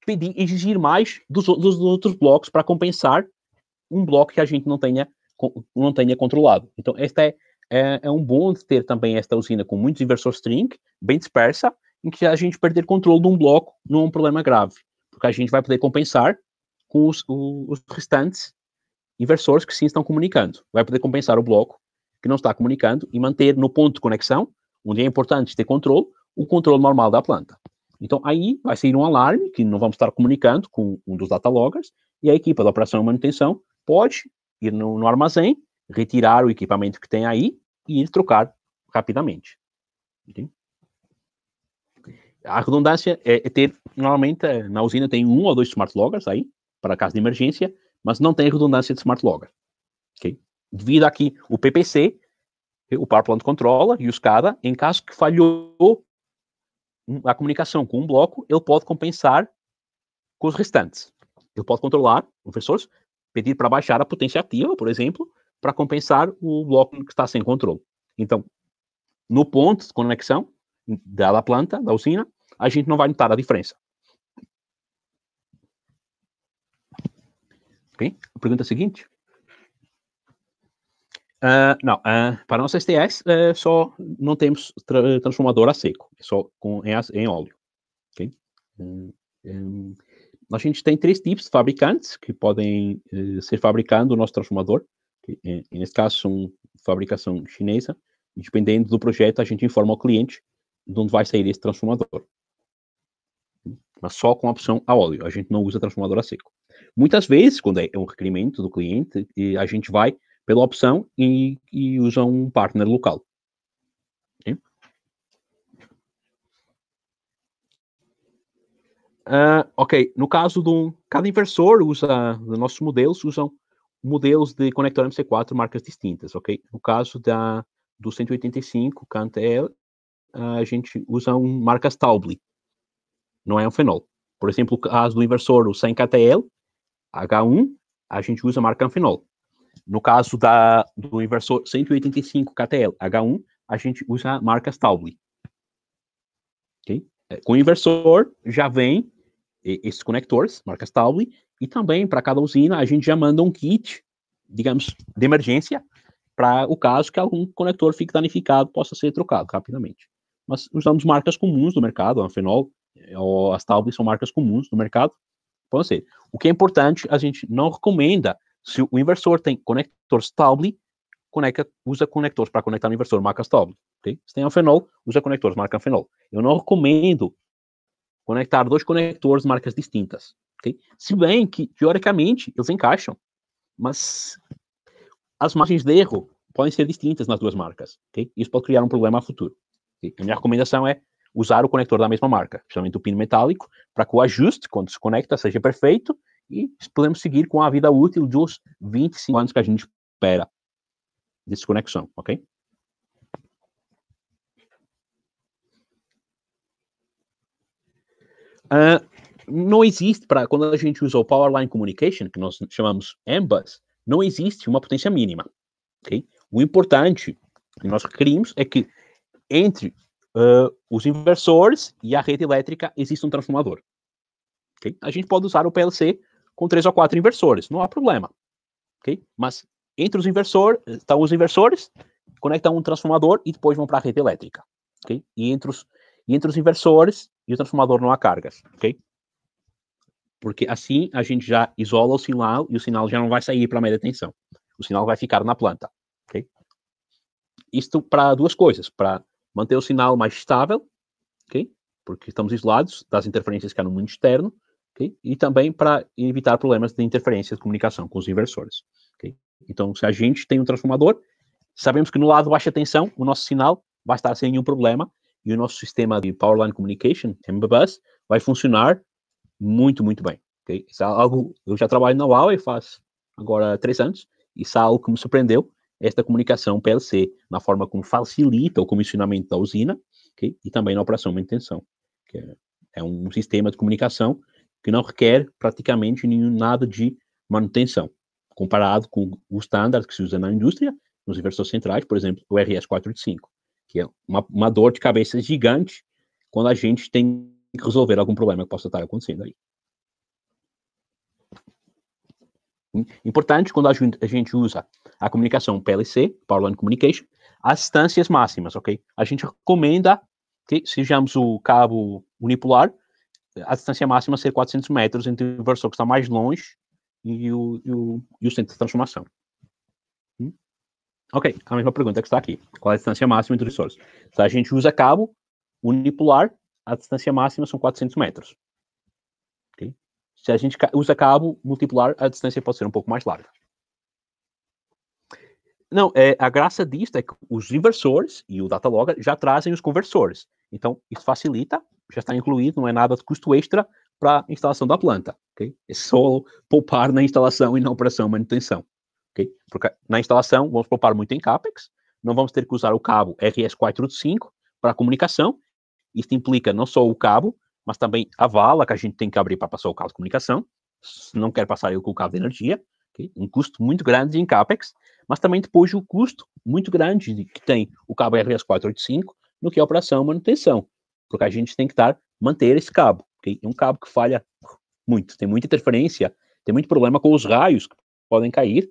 pedir exigir mais dos, dos outros blocos para compensar um bloco que a gente não tenha, não tenha controlado. Então, esta é, é, é um bom ter também esta usina com muitos inversores string, bem dispersa, em que a gente perder controle de um bloco não é um problema grave, porque a gente vai poder compensar com os, os restantes inversores que sim estão comunicando. Vai poder compensar o bloco que não está comunicando e manter no ponto de conexão, onde é importante ter controle, o controle normal da planta. Então aí vai sair um alarme que não vamos estar comunicando com um dos data loggers e a equipa da operação e manutenção pode ir no, no armazém, retirar o equipamento que tem aí e ir trocar rapidamente. A redundância é, é ter, normalmente, eh, na usina tem um ou dois smart loggers aí, para caso de emergência, mas não tem redundância de smart logger. Okay? devido a que o PPC, o Power Plant controla, e o SCADA, em caso que falhou a comunicação com um bloco, ele pode compensar com os restantes. Ele pode controlar professores, pedir para baixar a potência ativa, por exemplo, para compensar o bloco que está sem controle. Então, no ponto de conexão da planta, da usina, a gente não vai notar a diferença. Ok? A pergunta é seguinte. Uh, não, uh, para nossas TS uh, ah, só não temos tra transformador a seco, é só com, em, em óleo. Okay? Um, um, a gente tem três tipos de fabricantes que podem ser fabricando o nosso transformador. Que, nesse caso, são fabricação chinesa. E dependendo do projeto, a gente informa o cliente de onde vai sair esse transformador. Mas só com a opção a óleo. A gente não usa transformador a seco. Muitas vezes, quando é um requerimento do cliente, a gente vai pela opção e, e usam um partner local. Sim. Uh, ah, ok, no caso de um, cada inversor usa, nos nossos modelos, usam modelos de conector MC4, marcas distintas, ok? No caso da, do 185, KTL a gente usa um, marcas Staubli, não é um fenol. Por exemplo, o caso do inversor, o 100 KTL, H1, a gente usa marca anfenol. No caso da, do inversor 185 KTL H1, a gente usa marcas Taubli. Okay? É, com o inversor já vem esses conectores, marcas Taubli, e também para cada usina a gente já manda um kit, digamos, de emergência, para o caso que algum conector fique danificado, possa ser trocado rapidamente. Mas usamos marcas comuns do mercado, a Anfenol, é, as Taubli são marcas comuns do mercado, pode então, ser. Assim, o que é importante, a gente não recomenda se o inversor tem conectores Stable, conecta, usa conectores para conectar no inversor, marca Stable. Okay? Se tem anfenol, usa conectores, marca anfenol. Eu não recomendo conectar dois conectores marcas distintas. Okay? Se bem que, teoricamente, eles encaixam, mas as margens de erro podem ser distintas nas duas marcas. Okay? Isso pode criar um problema a futuro. Okay? A minha recomendação é usar o conector da mesma marca, principalmente o pino metálico, para que o ajuste, quando se conecta, seja perfeito e podemos seguir com a vida útil dos 25 anos que a gente espera desconexão, ok? Uh, não existe, para quando a gente usa o Powerline Communication, que nós chamamos Ambus, não existe uma potência mínima, ok? O importante que nós requerimos é que entre uh, os inversores e a rede elétrica existe um transformador, ok? A gente pode usar o PLC com três ou quatro inversores, não há problema, ok? Mas entre os inversores, estão tá, os inversores, conectam um transformador e depois vão para a rede elétrica, ok? E entre os, e entre os inversores e o transformador não há cargas, ok? Porque assim a gente já isola o sinal e o sinal já não vai sair para a média tensão. O sinal vai ficar na planta, ok? Isto para duas coisas, para manter o sinal mais estável, ok? Porque estamos isolados das interferências que há no mundo externo, Okay? E também para evitar problemas de interferência de comunicação com os inversores. Okay? Então, se a gente tem um transformador, sabemos que no lado baixa tensão, o nosso sinal vai estar sem nenhum problema e o nosso sistema de Powerline Communication, MBBus, vai funcionar muito, muito bem. Okay? Isso é algo, eu já trabalho na Huawei faz agora três anos, e isso é algo que me surpreendeu, esta comunicação PLC, na forma como facilita o comissionamento da usina okay? e também na operação de manutenção. Que é, é um sistema de comunicação que não requer praticamente nenhum, nada de manutenção, comparado com o standard que se usa na indústria, nos inversores centrais, por exemplo, o RS485, que é uma, uma dor de cabeça gigante quando a gente tem que resolver algum problema que possa estar acontecendo aí. Importante quando a gente usa a comunicação PLC, Power Line Communication, as distâncias máximas, ok? A gente recomenda que sejamos o cabo unipolar a distância máxima ser 400 metros entre o inversor que está mais longe e o, e o, e o centro de transformação. Hum? Ok, a mesma pergunta que está aqui. Qual é a distância máxima entre os inversores? Se a gente usa cabo unipolar, a distância máxima são 400 metros. Okay? Se a gente usa cabo multipolar, a distância pode ser um pouco mais larga. Não, é, a graça disto é que os inversores e o data logger já trazem os conversores. Então, isso facilita já está incluído, não é nada de custo extra para a instalação da planta. Okay? É só poupar na instalação e na operação e manutenção. Okay? Porque na instalação vamos poupar muito em CAPEX, não vamos ter que usar o cabo RS485 para a comunicação. Isto implica não só o cabo, mas também a vala que a gente tem que abrir para passar o cabo de comunicação. Se não quer passar eu com o cabo de energia, okay? um custo muito grande em CAPEX, mas também depois o custo muito grande que tem o cabo RS485 no que é operação e manutenção porque a gente tem que estar manter esse cabo. Okay? É um cabo que falha muito, tem muita interferência, tem muito problema com os raios que podem cair.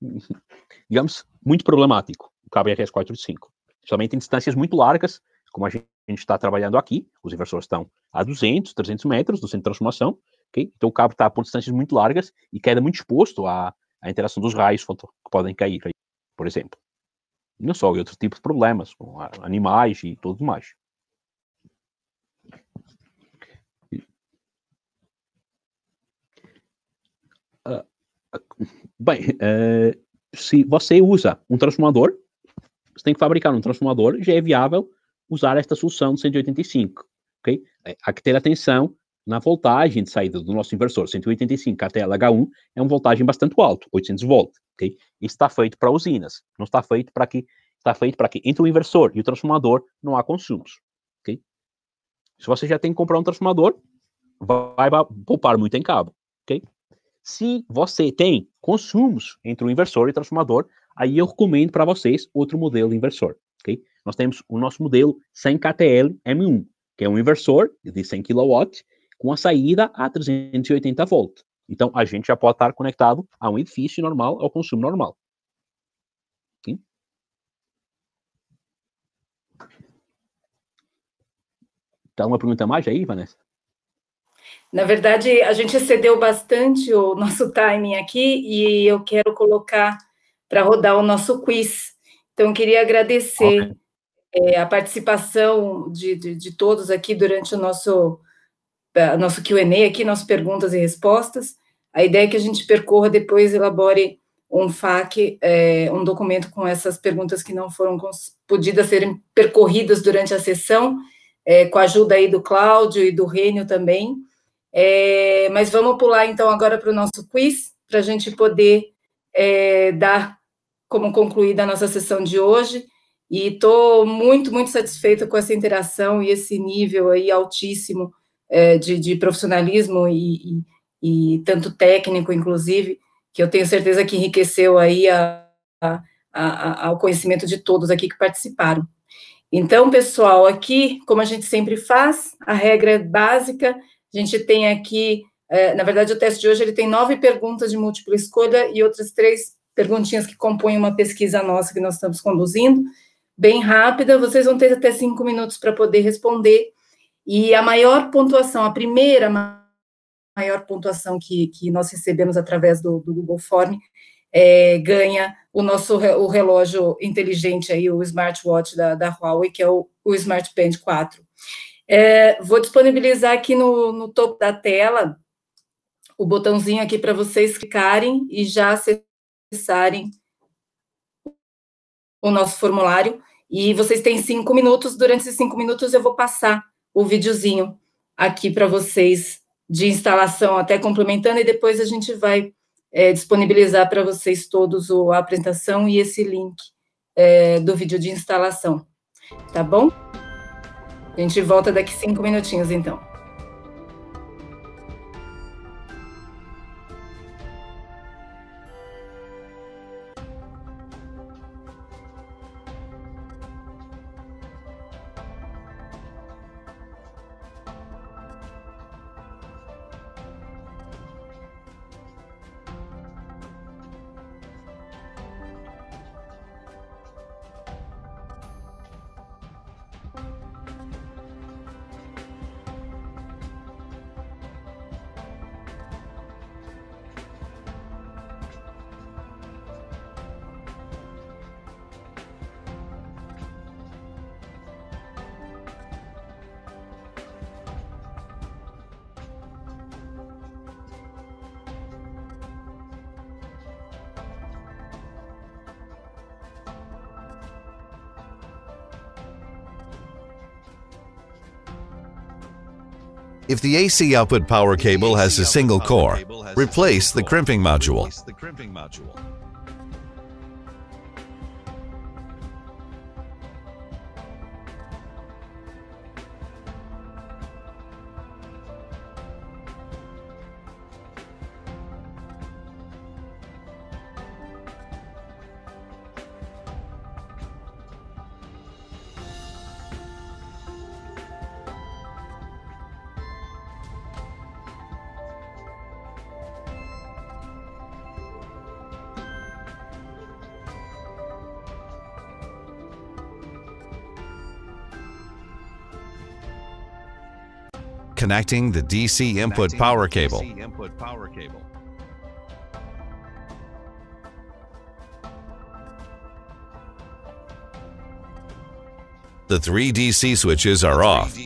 Digamos, muito problemático o cabo é RS485. Principalmente em distâncias muito largas, como a gente está trabalhando aqui, os inversores estão a 200, 300 metros do centro de transformação, okay? então o cabo está por distâncias muito largas e queda muito exposto à, à interação dos raios que podem cair, por exemplo. Não só, e outros tipos de problemas, com animais e tudo mais. Ah, ah, bem, uh, se você usa um transformador, você tem que fabricar um transformador, já é viável usar esta solução de 185, ok? É, há que ter atenção na voltagem de saída do nosso inversor 185 até lh 1 é uma voltagem bastante alta, 800 volts, ok? Isso está feito para usinas, não está feito para que está feito para que entre o inversor e o transformador não há consumos, ok? Se você já tem que comprar um transformador, vai poupar muito em cabo, ok? Se você tem consumos entre o inversor e o transformador, aí eu recomendo para vocês outro modelo inversor, ok? Nós temos o nosso modelo 100 KTL M1, que é um inversor de 100 kW com a saída a 380 V. Então, a gente já pode estar conectado a um edifício normal, ao consumo normal. Okay? Tá uma pergunta mais aí, Vanessa? Na verdade, a gente excedeu bastante o nosso timing aqui e eu quero colocar para rodar o nosso quiz. Então, queria agradecer okay. é, a participação de, de, de, todos aqui durante o nosso, é, nosso QA aqui, nossas perguntas e respostas. A ideia é que a gente percorra depois, elabore um FAQ, é, um documento com essas perguntas que não foram podidas serem percorridas durante a sessão, é, com a ajuda aí do Cláudio e do Rênio também. É, mas vamos pular então agora para o nosso quiz, para a gente poder é, dar como concluída a nossa sessão de hoje. E estou muito, muito satisfeita com essa interação e esse nível aí altíssimo é, de, de, profissionalismo e, e, e, tanto técnico, inclusive, que eu tenho certeza que enriqueceu aí a, a, a, ao conhecimento de todos aqui que participaram. Então, pessoal, aqui, como a gente sempre faz, a regra básica a gente tem aqui, é, na verdade, o teste de hoje ele tem nove perguntas de múltipla escolha e outras três perguntinhas que compõem uma pesquisa nossa que nós estamos conduzindo, bem rápida. Vocês vão ter até cinco minutos para poder responder. E a maior pontuação, a primeira maior pontuação que, que nós recebemos através do, do Google Form é, ganha o nosso o relógio inteligente aí, o smartwatch da, da Huawei, que é o, o Smart Band 4. É, vou disponibilizar aqui no, no, topo da tela o botãozinho aqui para vocês clicarem e já acessarem o nosso formulário. E vocês têm cinco minutos. Durante esses cinco minutos, eu vou passar o videozinho aqui para vocês de instalação, até complementando, e depois a gente vai é, disponibilizar para vocês todos a apresentação e esse link é, do vídeo de instalação. Tá bom? A gente volta daqui cinco minutinhos, então. If the AC output power cable has a single core, replace the crimping module. Connecting the DC input power cable. The three DC switches are off.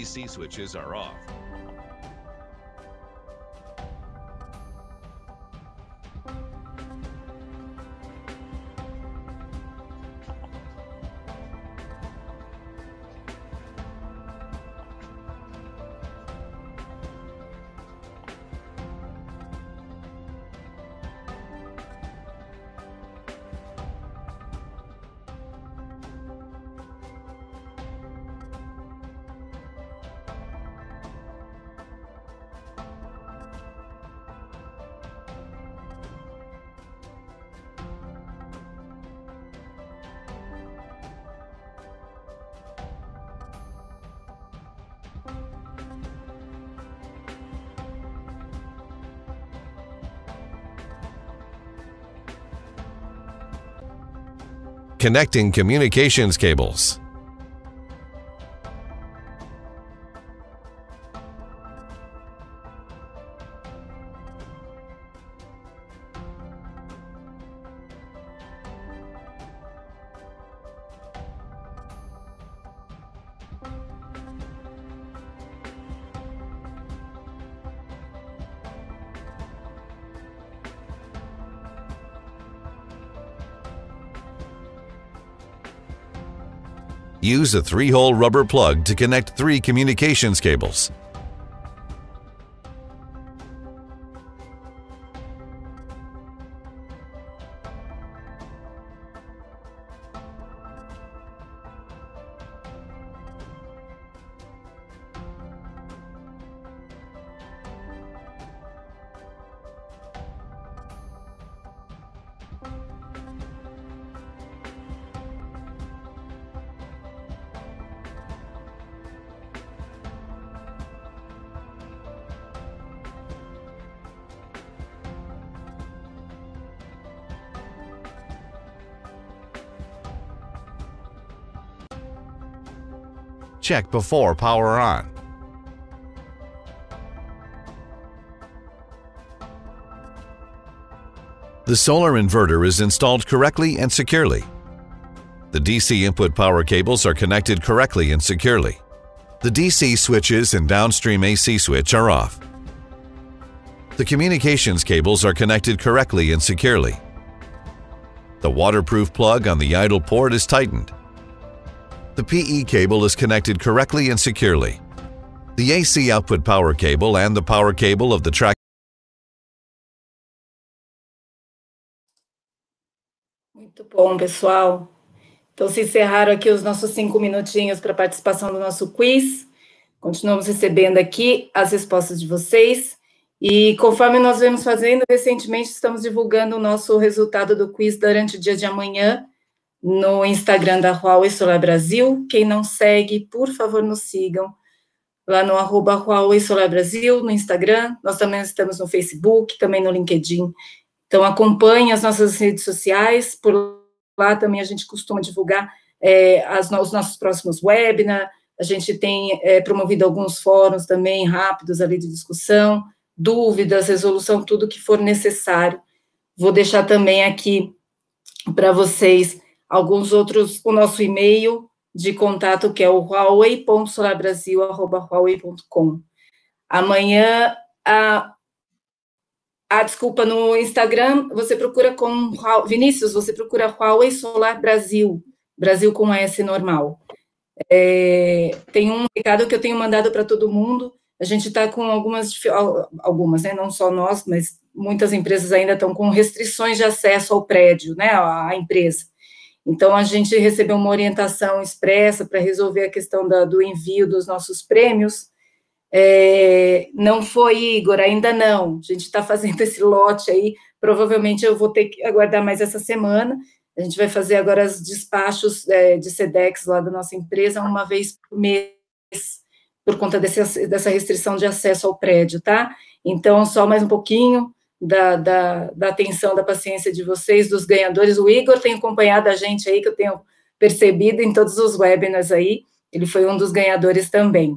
connecting communications cables. Use a three-hole rubber plug to connect three communications cables. check before power on. The solar inverter is installed correctly and securely. The DC input power cables are connected correctly and securely. The DC switches and downstream AC switch are off. The communications cables are connected correctly and securely. The waterproof plug on the idle port is tightened. The PE cable is connected correctly and securely. The AC output power cable and the power cable of the track Muito bom, pessoal. Então, se encerraram aqui os nossos cinco minutinhos para participação do nosso quiz. Continuamos recebendo aqui as respostas de vocês. E conforme nós vemos fazendo, recentemente estamos divulgando o nosso resultado do quiz durante o dia de amanhã no Instagram da Huawei Solar Brasil. Quem não segue, por favor, nos sigam lá no arroba Huawei Solar Brasil, no Instagram. Nós também estamos no Facebook, também no LinkedIn. Então, acompanhe as nossas redes sociais. Por lá também a gente costuma divulgar é, as, os nossos próximos webinars. A gente tem é, promovido alguns fóruns também rápidos ali de discussão, dúvidas, resolução, tudo que for necessário. Vou deixar também aqui para vocês alguns outros, o nosso e-mail de contato, que é o huawei.solarbrasil@huawei.com Amanhã, a, a desculpa no Instagram, você procura com Vinícius, você procura Huawei Solar Brasil, Brasil com S normal. É, tem um recado que eu tenho mandado para todo mundo. A gente está com algumas, algumas, né, não só nós, mas muitas empresas ainda estão com restrições de acesso ao prédio, né, à empresa. Então, a gente recebeu uma orientação expressa para resolver a questão da, do envio dos nossos prêmios. É, não foi, Igor, ainda não. A gente está fazendo esse lote aí. Provavelmente eu vou ter que aguardar mais essa semana. A gente vai fazer agora os despachos é, de SEDEX lá da nossa empresa uma vez por mês, por conta desse, dessa restrição de acesso ao prédio, tá? Então, só mais um pouquinho da, da, da atenção, da paciência de vocês, dos ganhadores. O Igor tem acompanhado a gente aí, que eu tenho percebido em todos os webinars aí, ele foi um dos ganhadores também.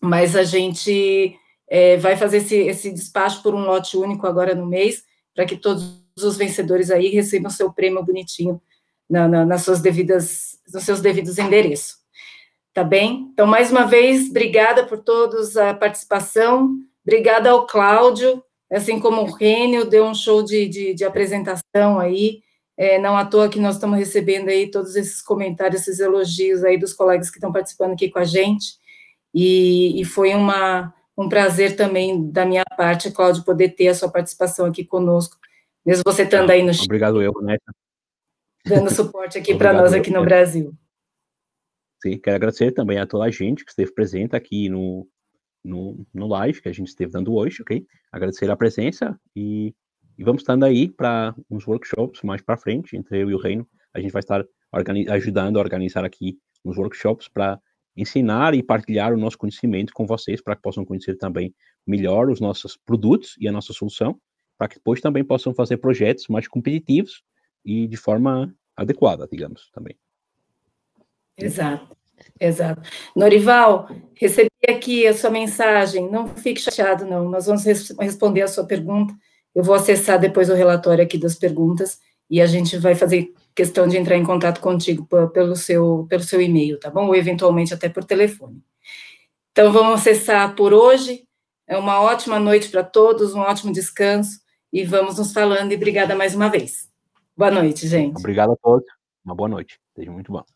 Mas a gente é, vai fazer esse, esse despacho por um lote único agora no mês, para que todos os vencedores aí recebam seu prêmio bonitinho na, na, nas suas devidas, nos seus devidos endereços. Tá bem? Então, mais uma vez, obrigada por todos a participação, obrigada ao Cláudio, assim como o Rênio deu um show de, de, de apresentação aí, é, não à toa que nós estamos recebendo aí todos esses comentários, esses elogios aí dos colegas que estão participando aqui com a gente, e, e foi uma, um prazer também da minha parte, Cláudio, poder ter a sua participação aqui conosco, mesmo você estando aí no Chile. Obrigado eu, né? Dando suporte aqui para nós aqui no é. Brasil. Sim, quero agradecer também a toda a gente que esteve presente aqui no, no, no live que a gente esteve dando hoje, ok? Agradecer a presença e, e vamos estando aí para uns workshops mais para frente, entre eu e o Reino. A gente vai estar ajudando a organizar aqui uns workshops para ensinar e partilhar o nosso conhecimento com vocês, para que possam conhecer também melhor os nossos produtos e a nossa solução, para que depois também possam fazer projetos mais competitivos e de forma adequada, digamos, também. Exato. Exato. Norival, recebi aqui a sua mensagem. Não fique chateado, não. Nós vamos res responder a sua pergunta. Eu vou acessar depois o relatório aqui das perguntas e a gente vai fazer questão de entrar em contato contigo pelo seu, pelo seu e-mail, tá bom? Ou eventualmente até por telefone. Então vamos acessar por hoje. É uma ótima noite para todos, um ótimo descanso e vamos nos falando e obrigada mais uma vez. Boa noite, gente. Obrigado a todos. Uma boa noite. Seja muito bom.